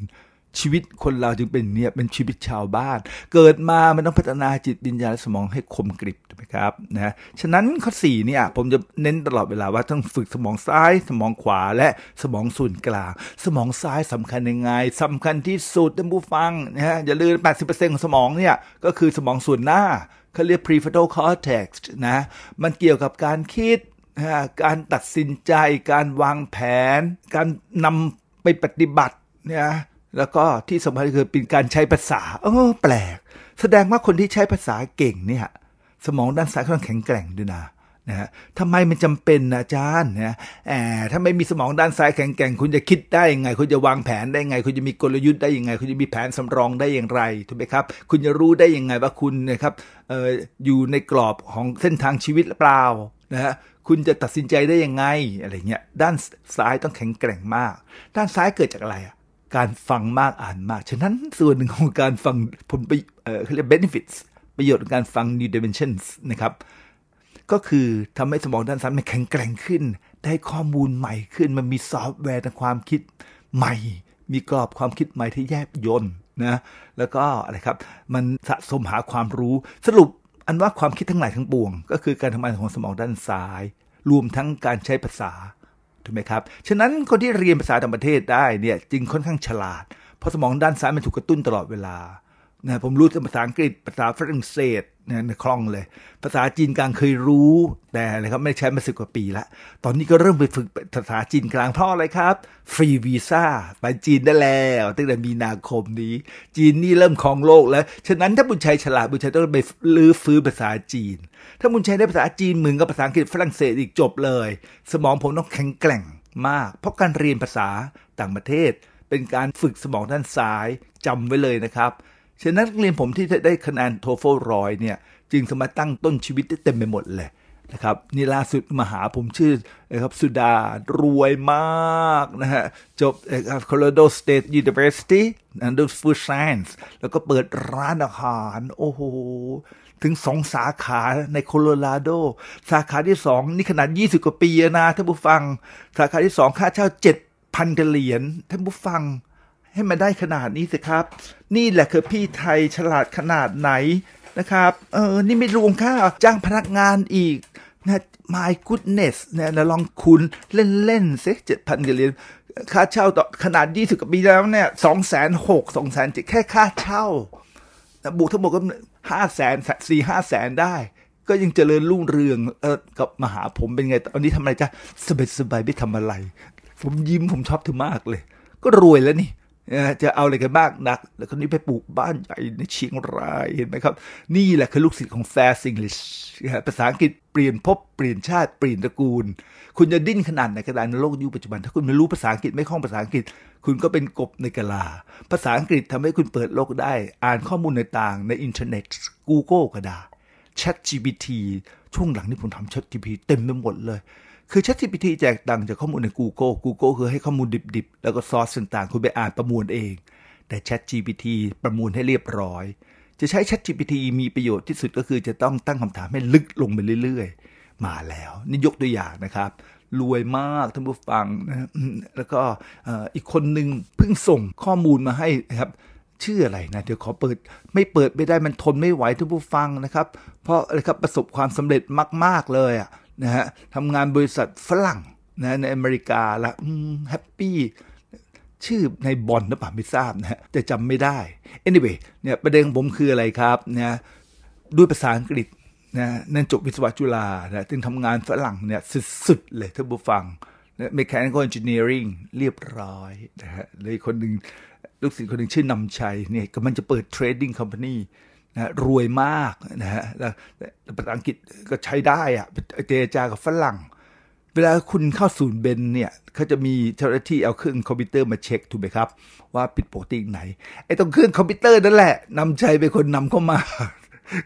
ชีวิตคนเราจึงเป็นเนี่ยเป็นชีวิตชาวบ้าน เกิดมามันต้องพัฒนาจิตวิญญาณสมองให้คมกริบถูกไหมครับนะฉะนั้นข้อ4เนี่ย ผมจะเน้นตลอดเวลาว่าต้องฝึกสมองซ้ายสมองขวาและสมองส่วนกลาง สมองซ้ายสำคัญยังไงสำคัญที่สุดท่านผู้ฟังนะฮะอย่าลืม80%ของสมองเนี่ยก็คือสมองส่วนหน้าเขาเรียก prefrontal cortex นะ มันเกี่ยวกับการคิดการตัดสินใจ การวางแผน การนำไปปฏิบัติเนี่ยแล้วก็ที่สำคัญคือเป็นการใช้ภาษาเออแปลก แสดงว่าคนที่ใช้ภาษาเก่งเนี่ยสมองด้านซ้ายค่อนข้างแข็งแกร่งด้วยนะนะฮะทำไมมันจำเป็นนะอาจารย์นะแอบถ้าไม่มีสมองด้านซ้ายแข็งแกร่ง คุณจะคิดได้ยังไง คุณจะวางแผนได้ยังไง คุณจะมีกลยุทธ์ได้ยังไง คุณจะมีแผนสำรองได้อย่างไรถูกไหมครับคุณจะรู้ได้ยังไงว่าคุณนะครับอออยู่ในกรอบของเส้นทางชีวิตหรือเปล่านะฮะคุณจะตัดสินใจได้ยังไงอะไรเงี้ยด้านซ้ายต้องแข็งแกร่งมาก ด้านซ้ายเกิดจากอะไรอะการฟังมากอ่านมาก ฉะนั้นส่วนหนึ่งของการฟัง ผลประเอ่เรียก benefits ประโยชน์ของการฟัง new dimensions นะครับก็คือทำให้สมองด้านซ้ายมันแข็งแกร่งขึ้น ได้ข้อมูลใหม่ขึ้น มันมีซอฟต์แวร์ทางความคิดใหม่ มีกรอบความคิดใหม่ที่แยบยนนะแล้วก็อะไรครับมันสะสมหาความรู้สรุป อันว่าความคิดทั้งหลายทั้งปวง ก็คือการทำงานของสมองด้านซ้าย รวมทั้งการใช้ภาษาถูกไหมครับ ฉะนั้นคนที่เรียนภาษาต่างประเทศได้เนี่ยจึงค่อนข้างฉลาด เพราะสมองด้านซ้าย มันถูกกระตุ้นตลอดเวลานะผมรู้ภาษาอังกฤษภาษาฝรั่งเศสนะคล่องเลย ภาษาจีนกลางเคยรู้แต่อะครับไม่ใช้มาสิบกว่าปีละตอนนี้ก็เริ่มไปฝึกภาษาจีนกลางเพราะอะไรครับฟรีวีซ่าไปจีนได้แล้วตั้งแต่มีนาคมนี้ จีนนี่เริ่มครองโลก แล้วฉะนั้นถ้าบุญชัยฉลาดบุญชัยต้องไปลื้อฟื้นภาษาจีน ถ้าบุญชัยได้ภาษาจีนเหมือนกับภาษาอังกฤษฝรั่งเศสอีกจบเลย สมองผมต้องแข็งแกร่งมาก เพราะการเรียนภาษาต่างประเทศ เป็นการฝึกสมองด้านซ้ายจำไว้เลยนะครับฉะนั้นนักเรียนผมที่ได้คะแนนโทเฟลร้อยเนี่ยจึงสามารถตั้งต้นชีวิตได้เต็มไปหมดเลยนะครับนี่ล่าสุดมหาผมชื่อนะครับสุดา รวยมากนะฮะจบ Colorado State University and Food Science แล้วก็เปิดร้านอาหารโอ้โหถึงสองสาขาในโคโลราโดสาขาที่สองนี่ขนาด 20 กว่าปีนะท่านผู้ฟัง สาขาที่สองค่าเช่า7,000นเหรียญท่านผู้ฟังให้มันได้ขนาดนี้สิครับ นี่แหละคือพี่ไทยฉลาดขนาดไหนนะครับ เออนี่ไม่รวมค่าจ้างพนักงานอีกนะ my goodness นี่นะลองคุณ เล่นๆสิเจ็ดพันกว่เหรียญค่าเช่าต่อขนาดยี่สิบกว่าปีแล้วเนี่ยสองแสนหกสองแสนเจ็ดแค่ค่าเช่าบุกทั้งหมดก็ห้าแสนสี่ห้าแสนได้ ก็ยังเจริญรุ่งเรืองเออ กับมาหาผมเป็นไง ตอนนี้ทำอะไรจ้ะสบายสบายไม่ทำอะไร ผมยิ้มผมชอบเธอมากเลย ก็รวยแล้วนี่จะเอาอะไรกันบ้างหนัก แล้วคนนี้ไปปลูกบ้านใหญ่ในเชียงราย เห็นไหมครับ นี่แหละคือลูกศิษย์ของแฟร์ e ิงลิชภาษาอังกฤษเปลี่ยนพบเปลี่ยนชาติเปลี่ยนตระกูล คุณจะดิ้นขนาดไหนก็ได้ในโลกยุคปัจจุบัน ถ้าคุณไม่รู้ภาษาอังกฤษไม่คล่องภาษาอังกฤษ คุณก็เป็นกบในกะลา ภาษาอังกฤษทำให้คุณเปิดโลกได้ อ่านข้อมูลในต่างในอินเทอร์เน็ต Google ก็ได้ ChatGPT ช่วงหลังนี่ผมทำ ChatGPT เต็มไปหมดเลยคือ ChatGPT แจกต่างจากข้อมูลใน Google Google คือให้ข้อมูลดิบๆ แล้วก็ซอสต่างๆ คุณไปอ่านประมวลเอง แต่ ChatGPT ประมวลให้เรียบร้อย จะใช้ ChatGPT มีประโยชน์ที่สุดก็คือจะต้องตั้งคำถามให้ลึกลงไปเรื่อยๆ มาแล้วนี่ยกตัวอย่างนะครับรวยมากท่านผู้ฟังนะ แล้วก็อีกคนหนึ่งเพิ่งส่งข้อมูลมาให้นะครับชื่ออะไรนะเดี๋ยวขอเปิดไม่เปิดไม่ได้มันทนไม่ไหวท่านผู้ฟังนะครับ เพราะอะไรครับประสบความสำเร็จมาก ๆเลยอ่ะนะฮะทำงานบริษัทฝรั่งนะในอเมริกาละแฮปปี้ ชื่อในบอลหรือเปล่าไม่ทราบนะฮะแต่จำไม่ได้ anyway เนี่ยประเด็นของผมคืออะไรครับนะด้วยภาษาอังกฤษนะนั่นจบวิศวะจุฬานะถึงทำงานฝรั่งเนี่ยสุดๆ เลยท่านผู้ฟังนะเมคานิคอลเอนจิเนียริงเรียบร้อยนะฮะเลยคนหนึ่งลูกศิษย์คนหนึ่งชื่อนำชัยเนี่ยกำลังจะเปิดเทรดดิ้งคอมพานีนะรวยมากนะฮะภาษาอังกฤษก็ใช้ได้อะเจรจากับฝรั่ง เวลาคุณเข้าศูนย์เบนเนี่ยเขาจะมีเจ้าหน้าที่เอาเครื่องคอมพิวเตอร์มาเช็คถูกไหมครับ ว่าผิดปกติไหน ไอ้ตรงเครื่องคอมพิวเตอร์นั่นแหละนำใจไเป็นคนนำเข้ามา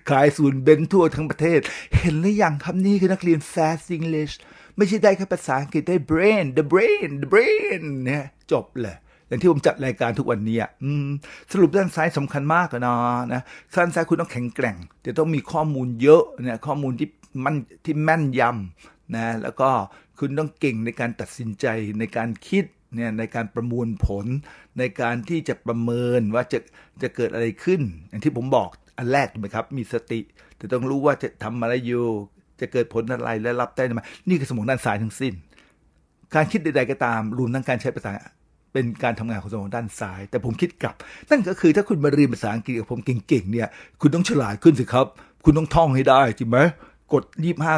ขายศูนย์เบนทั่วทั้งประเทศ เห็นหรือยังครับนี่คือนักเรียน fast English ไม่ใช่ได้แค่ภาษาอังกฤษได้ brain the brain the brain เนี่ยจบเลยย่างที่ผมจัดรายการทุกวันนี้อ่ะสรุปด้านซ้ายสำคัญมากนะนะด้านซ้ายคุณต้องแข็งแกร่งจะต้องมีข้อมูลเยอะเนี่ยข้อมูลที่มันที่แม่นยำนะ แล้วก็คุณต้องเก่งในการตัดสินใจในการคิดเนี่ยในการประมวลผลในการที่จะประเมินว่าจะจะเกิดอะไรขึ้น อย่างที่ผมบอกอันแรกถูกไหมครับ มีสติจะต้องรู้ว่าจะทำอะไรอยู่ จะเกิดผลอะไรและรับได้ไหมนี่คือสมองด้านซ้ายทั้งสิ้นการคิดใด ๆก็ตามรวมทั้งการใช้ภาษาเป็นการทำงานของสมองด้านซ้าย แต่ผมคิดกลับ นั่นก็คือถ้าคุณมาเรียนภาษาอังกฤษกับผมเก่งๆเนี่ยคุณต้องฉลาดขึ้นสิครับ คุณต้องท่องให้ได้จริงไหมกฎยี่ห้า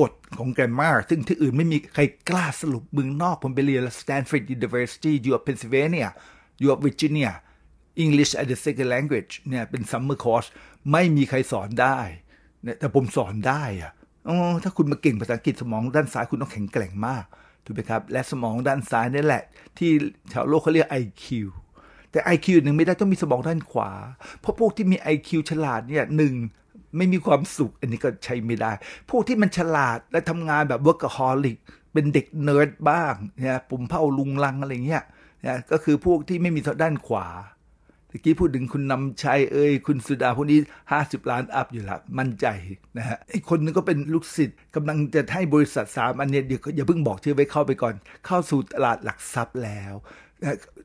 กฎของแกรมมาซึ่งที่อื่นไม่มีใครกล้าสรุปมึงนอกผมไปเรียน Stanford University อยู่ Pennsylvania อยู่ Virginia English as a second language เนี่ยเป็น summer course ไม่มีใครสอนได้ แต่ผมสอนได้อะถ้าคุณมาเก่งภาษาอังกฤษสมองด้านซ้ายคุณต้องแข็งแกร่งมากถูกไหมครับและสมองด้านซ้ายนี่แหละ ที่ชาวโลกเขาเรียก IQ แต่ IQ หนึ่งไม่ได้ต้องมีสมองด้านขวา เพราะพวกที่มี IQ ฉลาดเนี่ยหนึ่งไม่มีความสุขอันนี้ก็ใช้ไม่ได้ พวกที่มันฉลาด และทำงานแบบ workaholic เป็นเด็กเนิร์ดบ้างนะปุ่มเผาลุงลังอะไรเงี้ยนะก็คือพวกที่ไม่มีด้านขวาตะกี้พูดถึงคุณนำชัยเอ้ยคุณสุดาพวกนี้ 50 ล้านอัพอยู่ละมั่นใจนะฮะไอ้คนนึงก็เป็นลูกศิษย์กำลังจะให้บริษัทสามอันเนี้ยเดี๋ยวอย่าเพิ่งบอกชื่อไว้เข้าไปก่อน เข้าสู่ตลาดหลักทรัพย์แล้ว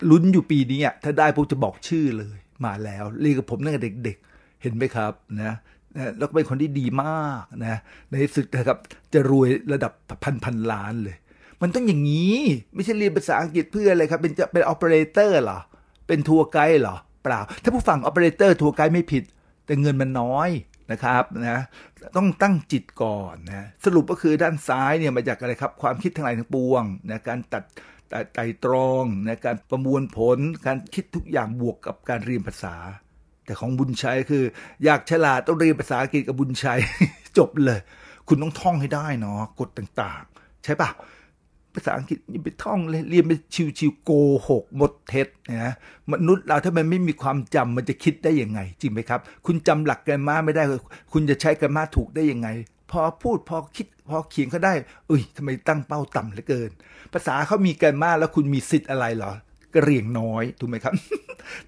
ลุ้นอยู่ปีนี้่ถ้าได้ผมจะบอกชื่อเลยมาแล้วเรียกกับผมตั้งแต่เด็กๆ เห็นไหมครับนะนะแล้วก็เป็นคนที่ดีมากนะในสุดนะครับจะรวยระดับพันพันล้านเลย มันต้องอย่างนี้ไม่ใช่เรียนภาษาอังกฤษเพื่ออะไรครับ เป็นจะเป็นออเปอเรเตอร์เหรอเป็นทัวร์ไกด์เหรอปล่าถ้าผู้ฟังออเปอเรเตอร์ทัวร์ไกด์ไม่ผิด แต่เงินมันน้อยนะครับนะต้องตั้งจิตก่อนนะสรุปก็คือด้านซ้ายเนี่ยมาจากอะไรครับ ความคิดทางไายทั้งปวงนะการตัดไต่ตรองนะการประมวลผลการคิดทุกอย่างบวกกับการเรียนภาษา แต่ของบุญชัยคือ อยากฉลาดต้องเรียนภาษาอังกฤษกับบุญชัย จบเลย คุณต้องท่องให้ได้เนาะกฎต่างๆ ใช่ปะภาษาอังกฤษย่งไปท่องเลยเรียนไปชิวๆโกหกหมดเท็จนะมนุษย์เราถ้ามันไม่มีความจำมันจะคิดได้ยังไง จริงไหมครับ คุณจำหลักแกรมาไม่ได้ คุณจะใช้แกรมาถูกได้ยังไง พอพูดพอคิดพอเขียนก็ได้เอ้ยทำไมตั้งเป้าต่ำเหลือเกิน ภาษาเขามีแกรมาแล้วคุณมีสิทธิ์อะไรเหรอกระเรียงน้อยถูกไหมครับ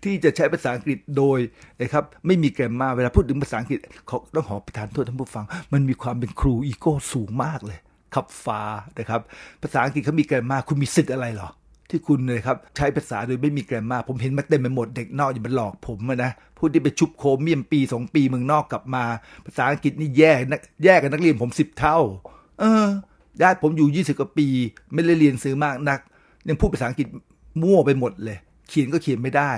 ที่จะใช้ภาษาอังกฤษโดยนะครับไม่มีแกรมมาเวลาพูดถึงภาษาอังกฤษเขาต้องขอประทานโทษท่านผู้ฟัง มันมีความเป็นครูอีโก้สูงมากเลยขับฟ้านะครับภาษาอังกฤษเขามีแกรมมาคุณมีสิทธิ์อะไรหรอที่คุณนะครับใช้ภาษาโดยไม่มีแกรมมาผมเห็นมาเต็มไปหมด เด็กนอกอย่ามาหลอกผมนะพูดที่ไปชุบโคมเมียมปีสองปีเมืองนอกกลับมา ภาษาอังกฤษนี่แย่นักแย่กับนักเรียนผมสิบเท่า เออญาติผมอยู่ยี่สิบกว่าปี ไม่ได้เรียนซื้อมากนัก ยังพูดภาษาอังกฤษมั่วไปหมดเลย เขียนก็เขียนไม่ได้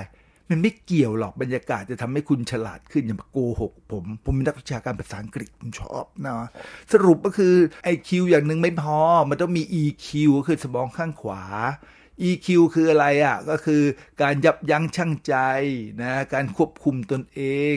มันไม่เกี่ยวหรอกบรรยากาศจะทำให้คุณฉลาดขึ้นอย่ามาโกหกผม ผมเป็นนักวิชาการภาษาอังกฤษ ผมชอบนะสรุปก็คือ IQ อย่างหนึ่งไม่พอ มันต้องมี EQ คือสมองข้างขวา EQ คืออะไรอะ่ะ ก็คือการยับยั้งชั่งใจ นะ การควบคุมตนเอง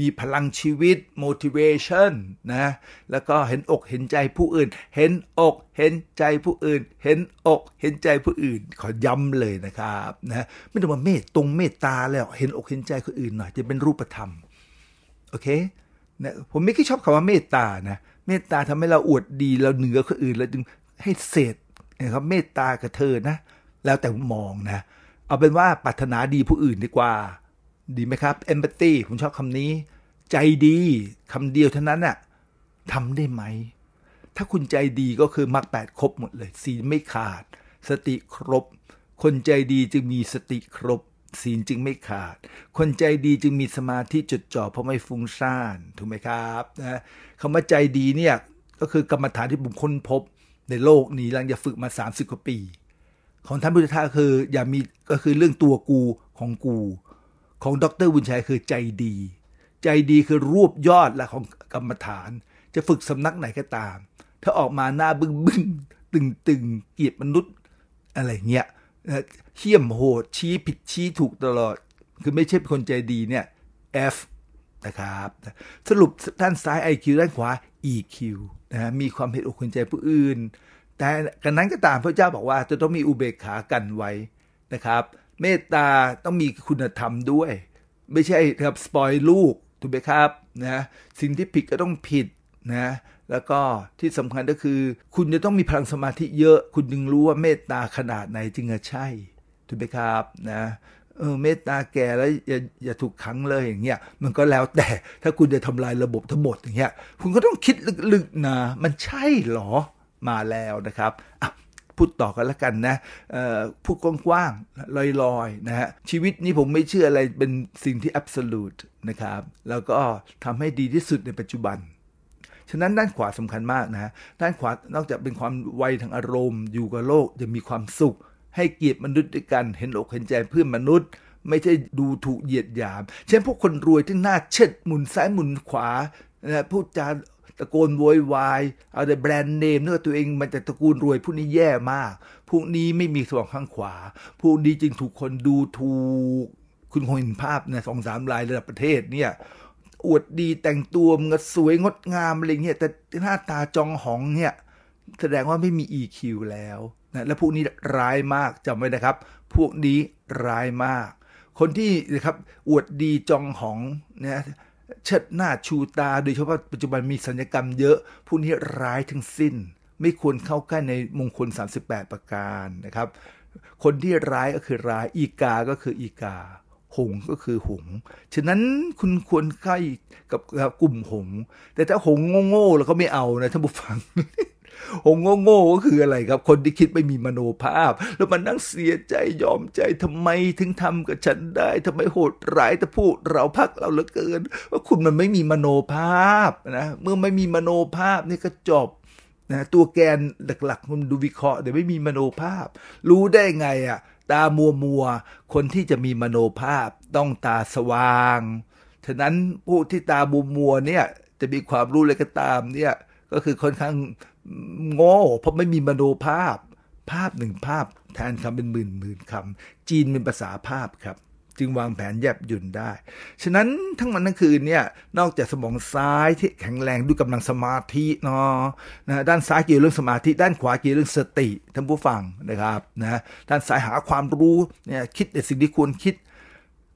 มีพลังชีวิต motivation นะ แล้วก็เห็นอกเห็นใจผู้อื่น เห็นอกเห็นใจผู้อื่น เห็นอกเห็นใจผู้อื่น ขอย้ำเลยนะครับนะ ไม่ต้องมาเมตตรงเมตตาแล้ว เห็นอกเห็นใจคนอื่นหน่อยจะเป็นรูปธรรม โอเคนะผมไม่ค่ชอบคำว่าเมตตานะ เมตตาทำให้เราอวดดีเราเหนือคนอื่นเราจึงให้เศษนะครับเมตตากับเธอนะ แล้วแต่มองนะ เอาเป็นว่าปรารถนาดีผู้อื่นดีกว่าดีไหมครับ empathy ผมชอบคำนี้ ใจดีคำเดียวเท่านั้นน่ะทำได้ไหม ถ้าคุณใจดีก็คือมรรคแปดครบหมดเลยศีลไม่ขาด สติครบ คนใจดีจึงมีสติครบ ศีลจึงไม่ขาด คนใจดีจึงมีสมาธิจดจ่อเพราะไม่ฟุ้งซ่านถูกไหมครับนะคำว่าใจดีเนี่ยก็คือกรรมฐานที่บุคคลพบ ในโลกนี้หลังจากฝึกมา 30กว่าปี ของท่านพุทธทาสคืออย่ามีก็คือเรื่องตัวกูของกูของดรบุญชัยคือใจดี ใจดีคือรวบยอดละของกรรมฐาน จะฝึกสำนักไหนก็ตาม ถ้าออกมาหน้าบึ้งบึ้งตึงตึงเกียดมนุษย์อะไรเงี้ยเขี่ยมโหดชี้ผิดชี้ถูกตลอด คือไม่ใช่คนใจดีเนี่ย F นะครับ สรุปด้านซ้าย IQ ด้านขวา EQ นะมีความเห็นอกเห็นใจผู้อื่น แต่กันนั้นก็ตามพระเจ้าบอกว่าจะต้องมีอุเบกขากันไว้นะครับเมตตาต้องมีคุณธรรมด้วย ไม่ใช่ครับสปอยลูก ถูกไหมครับนะสิ่งที่ผิดก็ต้องผิดนะ แล้วก็ที่สำคัญก็คือคุณจะต้องมีพลังสมาธิเยอะ คุณจึงรู้ว่าเมตตาขนาดไหนจึงจะใช่ถูกไหมครับนะเออเมตตาแก่แล้ว อย่าอย่าถูกขังเลยอย่างเงี้ย มันก็แล้วแต่ถ้าคุณจะทำลายระบบทั้งหมดอย่างเงี้ย คุณก็ต้องคิดลึกๆนะ มันใช่หรอ มาแล้วนะครับอ่ะพูดต่อกันละกันนะพูดกว้างๆ ลอยๆ นะฮะ ชีวิตนี้ผมไม่เชื่ออะไรเป็นสิ่งที่ absolute นะครับ แล้วก็ทำให้ดีที่สุดในปัจจุบัน ฉะนั้นด้านขวาสำคัญมากนะฮะ ด้านขวานอกจากเป็นความไวทางอารมณ์อยู่กับโลกจะมีความสุขให้เกียรติมนุษย์ด้วยกันเห็นอกเห็นใจเพื่อนมนุษย์ ไม่ใช่ดูถูกเหยียดหยามเช่นพวกคนรวยที่หน้าเชิดหมุนซ้ายหมุนขวานะพูดจาตะโกนโวยวายเอาแต่แบรนด์เนมเนื้อตัวเองมันจะตระกูลรวยพวกนี้แย่มาก พวกนี้ไม่มีสว่างข้างขวาพวกนี้จึงถูกคนดูถูกคุณคงเห็นภาพนะสองสามรายระดับประเทศเนี่ยอวดดีแต่งตัวงนสวยงดงามอะไรเงี้ยแต่หน้า ตาจองหองเนี่ย แสดงว่าไม่มี EQ แล้วนะและพวกนี้ร้ายมากจำไว้นะครับ พวกนี้ร้ายมาก คนที่นะครับอวดดีจองหองนะเชิดหน้าชูตา โดยเฉพาะปัจจุบันมีสัญญกรรมเยอะผู้นี้ร้ายทั้งสิ้น ไม่ควรเข้าใกล้ในมงคล 38 ประการนะครับ คนที่ร้ายก็คือร้าย อีกาก็คืออีกา หงก็คือหง ฉะนั้นคุณควรใกล้กับกลุ่มหง แต่ถ้าหงโง่ๆ แล้วก็ไม่เอานะท่านผู้ฟังองโง่ก็คืออะไรครับ คนที่คิดไม่มีมโนภาพ แล้วมันนั่งเสียใจยอมใจทำไมถึงทำกับฉันได้ ทำไมโหดร้ายแต่พูดเราพักเราเหลือเกิน ว่าคุณมันไม่มีมโนภาพนะเมื่อไม่มีมโนภาพนี่ก็จบนะตัวแกนหลักๆ คุณดูวิเคราะห์เดี๋ยวไม่มีมโนภาพ รู้ได้ไงอะ่ะ ตามัวมัวคนที่จะมีมโนภาพ ต้องตาสว่างฉะนั้นผู้ที่ตาบูมัวเนี่ยจะมีความรู้อะไรก็ตามเนี่ยก็คือค่อนข้างโง่เพราะไม่มีมโนภาพ ภาพหนึ่งภาพแทนคำเป็นหมื่นหมื่นคำจีนเป็นภาษาภาพครับจึงวางแผนแยบยุ่นได้ฉะนั้นทั้งวันทั้งคืนเนี่ยนอกจากสมองซ้ายที่แข็งแรงด้วยกำลังสมาธิเนาะนะด้านซ้ายเกี่ยวเรื่องสมาธิ ด้านขวาเกี่ยวเรื่องสติท่านผู้ฟังนะครับนะด้านซ้ายหาความรู้เนี่ยคิดในสิ่งที่ควรคิด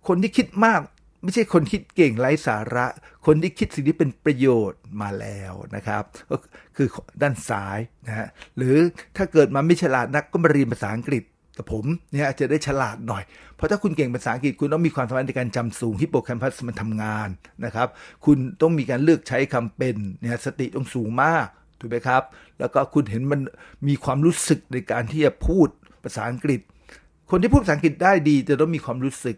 คนที่คิดมากไม่ใช่คนคิดเก่งไร้สาระ คนที่คิดสิ่งที่เป็นประโยชน์มาแล้วนะครับก็คือด้านซ้ายนะฮะหรือถ้าเกิดมาไม่ฉลาดนักก็มาเรียนภาษาอังกฤษแต่ผมเนี่ยจะได้ฉลาดหน่อย เพราะถ้าคุณเก่งภาษาอังกฤษคุณต้องมีความสามารถในการจำสูงฮิปโปแคมปัสมันทำงานนะครับ คุณต้องมีการเลือกใช้คำเป็นเนี่ยสติต้องสูงมากถูกไหมครับแล้วก็คุณเห็นมันมีความรู้สึกในการที่จะพูดภาษาอังกฤษ คนที่พูดภาษาอังกฤษได้ดีจะต้องมีความรู้สึก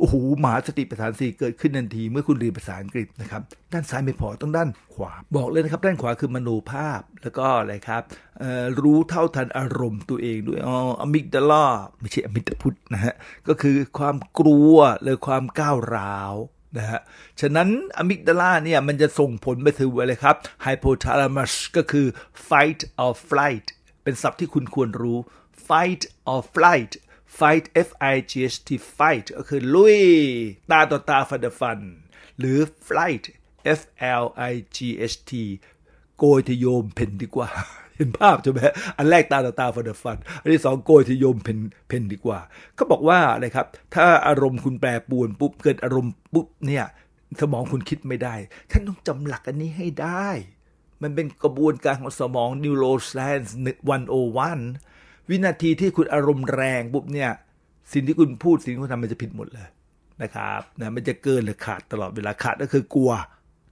โอ้โหมหาสติปัฏฐานสี่เกิดขึ้นทันทีเมื่อคุณเรียนภาษาอังกฤษนะครับด้านซ้ายไม่พอต้องด้านขวาบอกเลยนะครับ ด้านขวาคือมโนภาพแล้วก็อะไรครับรู้เท่าทันอารมณ์ตัวเองด้วยอ๋ออมิกดาลาไม่ใช่อมิตพุทธนะฮะก็คือความกลัวหรือความก้าวร้าวนะฮะฉะนั้นอะมิกดาลาเนี่ยมันจะส่งผลไปถึงอะไรครับไฮโปทาลามัสก็คือ fight or flight เป็นศัพท์ที่คุณควรรู้ fight or flight fight f i g h t fight ก็คือลุย ตาต่อตาฟันต่อฟัน หรือ flight f l i g h t โกยทโยมเพ่นดีกว่า เห็นภาพใช่ไหมอันแรกตาต่อตาฟันต่อฟัน อันที่สองโกยทโยมเพ่นเพ่นดีกว่าเขาบอกว่าอะไรครับ ถ้าอารมณ์คุณแปรปรวนปุ๊บ เกิดอารมณ์ปุ๊บเนี่ย สมองคุณคิดไม่ได้ท่านต้องจำหลักอันนี้ให้ได้ มันเป็นกระบวนการของสมองนิวโร e ซน์101วินาทีที่คุณอารมณ์แรงปุ๊บเนี่ยสิ่งที่คุณพูดสิ่งที่คุณทำมันจะผิดหมดเลยนะครับนะมันจะเกินหรือขาดตลอดเวลาขาดก็คือกลัว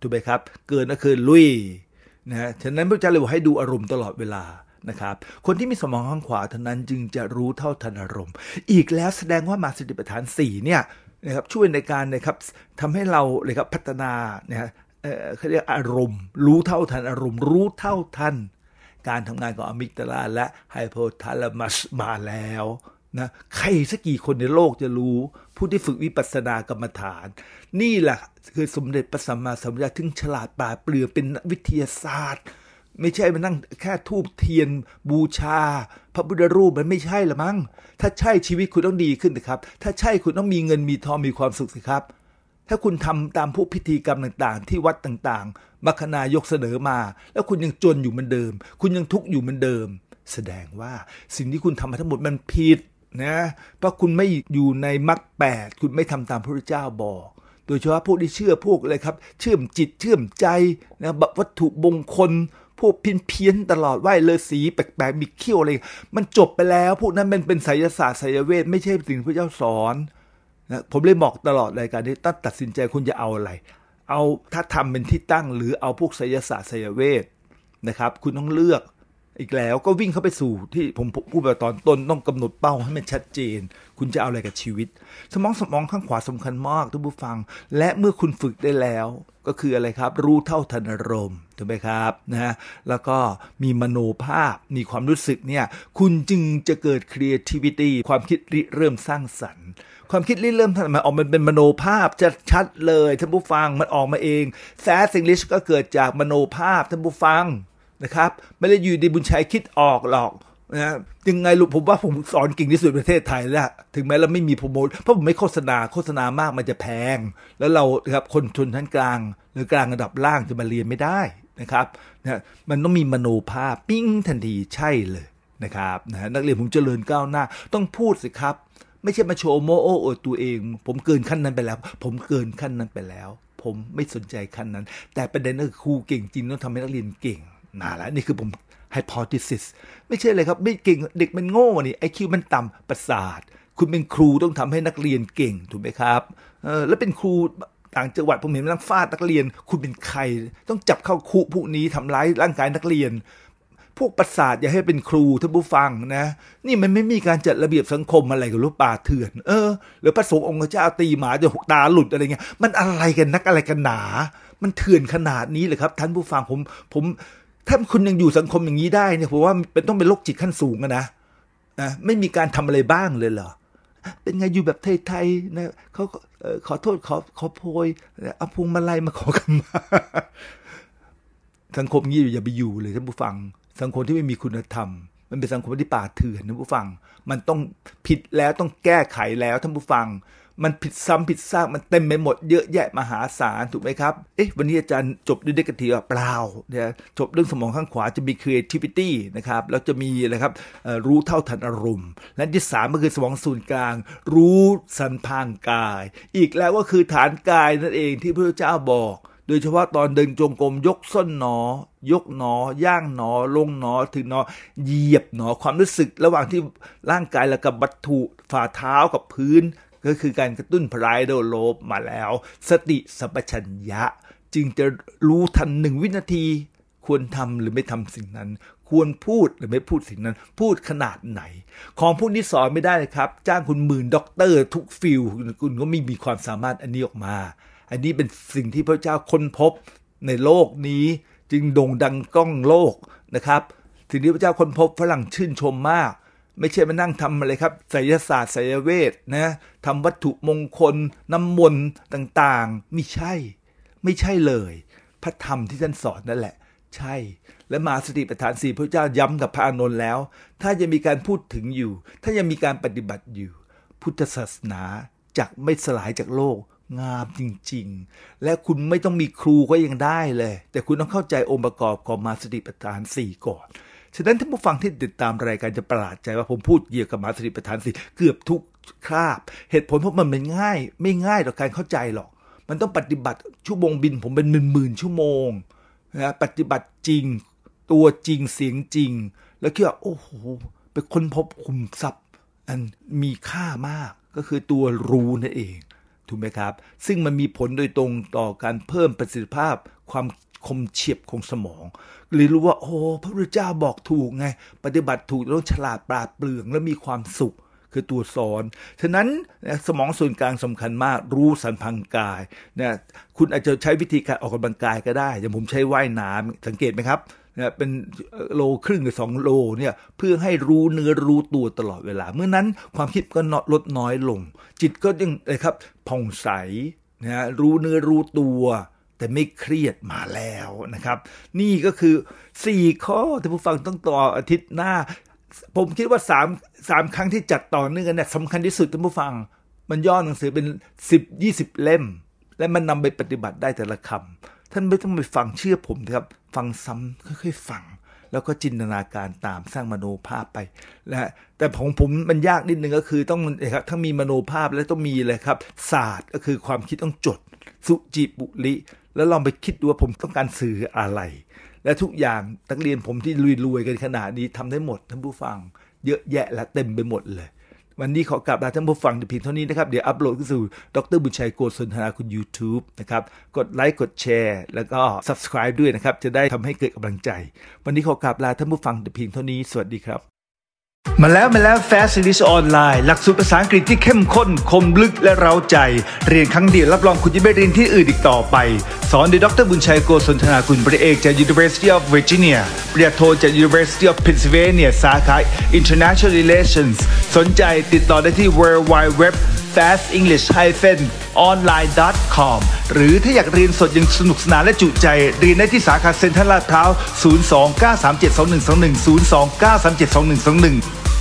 ถูกไหมครับ เกินก็คือลุยนะฉะนั้นพระเจ้าเลยบอกให้ดูอารมณ์ตลอดเวลานะครับคนที่มีสมองข้างขวาเท่านั้นจึงจะรู้เท่าทันอารมณ์ อีกแล้วแสดงว่ามาสติปัฏฐาน4เนี่ยนะครับช่วยในการนะครับทำให้เราเลยครับพัฒนาเนี่ยเขาเรียกอารมณ์ รู้เท่าทันอารมณ์ รู้เท่าทันการทำงานของอะมิกดาลาและไฮโปทาลามัสมาแล้วนะใครสักกี่คนในโลกจะรู้ ผู้ที่ฝึกวิปัสสนากรรมฐาน นี่แหละคือสมเด็จพระสัมมาสัมพุทธเจ้าถึงฉลาดป่าเปลือเป็นวิทยาศาสตร์ ไม่ใช่มานั่งแค่ทูบเทียนบูชา พระพุทธรูปมันไม่ใช่ละมั้ง ถ้าใช่ชีวิตคุณต้องดีขึ้นนะครับ ถ้าใช่คุณต้องมีเงินมีทองมีความสุขสิครับถ้าคุณทำตามพวกพิธีกรรมต่าง ๆ ที่วัดต่างๆมัคนายกเสนอมา แล้วคุณยังจนอยู่เหมือนเดิม คุณยังทุกข์อยู่เหมือนเดิม แสดงว่าสิ่งที่คุณทำมาทั้งหมดมันผิดนะเพราะคุณไม่อยู่ในมรรคแปดคุณไม่ทำตามพระเจ้าบอก โดยเฉพาะพวกที่เชื่อพวกอะไรครับ เชื่อมจิตเชื่อมใจนะแบบวัตถุบงคลพวกพินเพี้ยนตลอดไหวเลอสีแปลกๆมีเขี้ยวอะไรมันจบไปแล้ว พวกนั้นมันเป็นไสยศาสตร์ไสยเวทไม่ใช่สิ่งพระเจ้าสอนนะผมเลยบอกตลอดรายการนี้ตัดตัดสินใจคุณจะเอาอะไร เอาถ้าทำเป็นที่ตั้ง หรือเอาพวกศยศาสตร์ศยเวทนะครับ คุณต้องเลือกอีกแล้วก็วิ่งเข้าไปสู่ที่ผมพูดไปตอนต้นต้องกำหนดเป้าให้มันชัดเจน คุณจะเอาอะไรกับชีวิต สมองสมองข้างขวาสำคัญมาก ทุกผู้ฟัง และเมื่อคุณฝึกได้แล้ว ก็คืออะไรครับ รู้เท่าทันอารมณ์ถูกไหมครับนะแล้วก็มีมโนภาพมีความรู้สึกเนี่ยคุณจึงจะเกิด creativity ความคิดริเริ่มสร้างสรรค์ความคิดริเริ่มมันออกมันเป็นมโนภาพจะชัดเลยท่านผู้ฟังมันออกมาเองแซสซิงลิชก็เกิดจากมโนภาพท่านผู้ฟังนะครับ ไม่ได้อยู่ดีบุญชัยคิดออกหรอกนะยังไงลูกผมว่า ผม สอนเก่งที่สุดประเทศไทยแล้วถึงแม้เราไม่มีโปรโมท เพราะผมไม่โฆษณาโฆษณามากมันจะแพง แล้วเราครับคนชนชั้นกลาง หรือกลางระดับล่าง จะมาเรียนไม่ได้นะครับนะมันต้องมีมโนภาพปิ้งทันทีใช่เลยนะครับนะนักเรียนผมเจริญก้าวหน้า ต้องพูดสิครับไม่ใช่มาโชว์โมโอ้อตัวเอง ผมเกินขั้นนั้นไปแล้ว ผมเกินขั้นนั้นไปแล้ว ผมไม่สนใจขั้นนั้น แต่ประเด็นก็คือครูเก่งจริงต้องทำให้นักเรียนเก่งน่าละนี่คือผมไฮโพท h ซิสไม่ใช่เลยครับไม่เก่งเด็กมันโง่นี่ไอคิวมันต่ำประสาท คุณเป็นครูต้องทำให้นักเรียนเก่งถูกไหมครับเออแล้วเป็นครูต่างจังหวัดผมเห็นมันฟาดนักเรียน คุณเป็นใครต้องจับเข้าคุกพวกนี้ทำร้ายร่างกายนักเรียนพวกประสาทอย่าให้เป็นครู ท่านผู้ฟังนะนี่มันไม่มีการจัดระเบียบสังคมอะไรกับรูปป่าเถื่อนเออหรือพระสงฆ์องค์เจ้าตีหมาจนหกตาหลุดอะไรเงี้ย มันอะไรกันนักอะไรกันหนา มันเถื่อนขนาดนี้เลยครับ ท่านผู้ฟังผมผม ถ้าคุณยังอยู่สังคมอย่างนี้ได้เนี่ยผมว่าเป็นต้องเป็นโรคจิตขั้นสูงนะนะไม่มีการทำอะไรบ้างเลยเหรอเป็นไงอยู่แบบไทยๆนะเขาขอโทษขอขอโพยเอาพวงมาลัยมาขอกันมาสังคมนี้อย่าไปอยู่เลยท่านผู้ฟังสังคมที่ไม่มีคุณธรรม มันเป็นสังคมที่ป่าเถื่อนท่านผู้ฟัง มันต้องผิดแล้วต้องแก้ไขแล้วท่านผู้ฟัง มันผิดซ้ำผิดซากมันเต็มไปหมดเยอะแยะมหาศาล ถูกไหมครับ เอ๊ะ วันนี้อาจารย์จบด้วยเด็กกะทีาเปล่าเนี่ยจบเรื่องสมองข้างขวาจะมี creativity นะครับ แล้วจะมีนะครับรู้เท่าทันอารมณ์และที่สามก็คือสมองส่วนกลางรู้สันพางกาย อีกแล้วก็คือฐานกายนั่นเองที่พระเจ้าบอกโดยเฉพาะตอนเดินจงกรมยกส้นหนอ ยกหนอย่างหนอลงหนอถึงหนอ เหยียบหนอความรู้สึก ระหว่างที่ร่างกายแล้วกับวัตถุฝ่าเท้ากับพื้น ก็คือการกระตุ้นพลายโดโลบมาแล้ว สติสัมปชัญญะ จึงจะรู้ทันหนึ่งวินาที ควรทำหรือไม่ทำสิ่งนั้น ควรพูดหรือไม่พูดสิ่งนั้นพูดขนาดไหน ของพวกนี้สอนไม่ได้เลยครับ จ้างคุณหมื่นด็อกเตอร์ทุกฟิลคุณก็ไม่มีความสามารถอันนี้ออกมาอันนี้เป็นสิ่งที่พระเจ้าค้นพบในโลกนี้จึงโด่งดังก้องโลกนะครับ สิ่งที่พระเจ้าค้นพบฝรั่งชื่นชมมาก ไม่ใช่มานั่งทำอะไรครับไสยศาสตร์ไสยเวทนะทำวัตถุมงคล น้ำมนต์ต่างๆไม่ใช่ ไม่ใช่เลย พระธรรมที่ท่านสอนนั่นแหละ ใช่ และมาสติปัฏฐานสี่พระเจ้าย้ำกับพระอานนท์แล้ว ถ้ายังมีการพูดถึงอยู่ ถ้ายังมีการปฏิบัติอยู่พุทธศาสนาจะไม่สลายจากโลกงามจริงๆ และคุณไม่ต้องมีครูก็ยังได้เลย แต่คุณต้องเข้าใจองค์ประกอบของมาสติปัฏฐานสี่ก่อน ฉะนั้นท่านผู้ฟังที่ติดตามรายการจะประหลาดใจว่าผมพูดเกี่ยวกับมาสติปัฏฐานสี่เกือบทุกคราบ เหตุผลเพราะมันเป็นง่าย ไม่ง่ายต่อการเข้าใจหรอก มันต้องปฏิบัติชั่วโมงบินผมเป็นหมื่นๆชั่วโมงนะปฏิบัติจริงตัวจริงเสียงจริง แล้วคิดว่าโอ้โหเป็นคนพบคุมทรัพย์ อันมีค่ามากก็คือตัวรู้นั่นเองถูกไหมครับ ซึ่งมันมีผลโดยตรงต่อการเพิ่มประสิทธิภาพความคมเฉียบของสมอง หรือรู้ว่า โอ้ พระพุทธเจ้าบอกถูกไงปฏิบัติถูกต้องฉลาดปราดเปรื่องและมีความสุขคือตัวสอน ฉะนั้นสมองส่วนกลางสำคัญมากรู้สันพังกายนะคุณอาจจะใช้วิธีการออกกำลังกายก็ได้ อย่างผมใช้ว่ายน้ำสังเกตไหมครับนะเป็นโลครึ่งหรือสองโลเนี่ยเพื่อให้รู้เนื้อรู้ตัวตลอดเวลา เมื่อนั้นความคิดก็ลดน้อยลง จิตก็ยังนะครับผ่องใสนะรู้เนื้อรู้ตัวแต่ไม่เครียดมาแล้วนะครับ นี่ก็คือ 4 ข้อที่ผู้ฟังต้องต่ออาทิตย์หน้า ผมคิดว่า3 3ครั้งที่จัดต่อเนื่องกันเนี่ยสำคัญที่สุดท่านผู้ฟัง มันย่อหนังสือเป็น 10 20 เล่ม และมันนำไปปฏิบัติได้แต่ละคำท่านไม่ต้องไปฟังเชื่อผมนะครับ ฟังซ้ำค่อยๆฟังแล้วก็จินตนาการตามสร้างมโนภาพไปนะแต่ของผมมันยากนิดนึงก็คือต้องนะครับทั้งมีมโนภาพและต้องมีเลยครับ ศาสตร์ก็คือความคิดต้องจด สุจิปุริแล้วลองไปคิดดูว่าผมต้องการสื่ออะไร และทุกอย่างนักเรียนผมที่รวยๆกันขนาดนี้ทำได้หมดท่านผู้ฟังเยอะแยะและเต็มไปหมดเลยวันนี้ขอกลับลาท่านผู้ฟังเพียงเท่านี้นะครับ เดี๋ยวอัปโหลดขึ้นสู่ดร บุญชัยโกศลธนาคุณ YouTube นะครับกดไลค์กดแชร์แล้วก็ subscribe ด้วยนะครับ จะได้ทำให้เกิดกำลังใจ วันนี้ขอกลับลาท่านผู้ฟังเพียงเท่านี้สวัสดีครับมาแล้วมาแล้ว Fast English ออนไลน์หลักสูตรภาษาอังกฤษที่เข้มข้น คมลึก และเร้าใจ เรียนครั้งเดียวรับรองคุณจะไม่เรียนที่อื่นอีกต่อไป สอนโดยดรบุญชัยโกศลธนาคุณปริเอกจาก University of Virginia ปริญญาโทจาก University of Pennsylvania สาขา International Relations สนใจติดต่อได้ที่ www fast english hyphen w w w e n r a l online.com หรือถ้าอยากเรียนสดยังสนุกสนานและจุใจ เรียนได้ที่สาขาเซ็นทรัลลาดพร้าว 029372121 029372121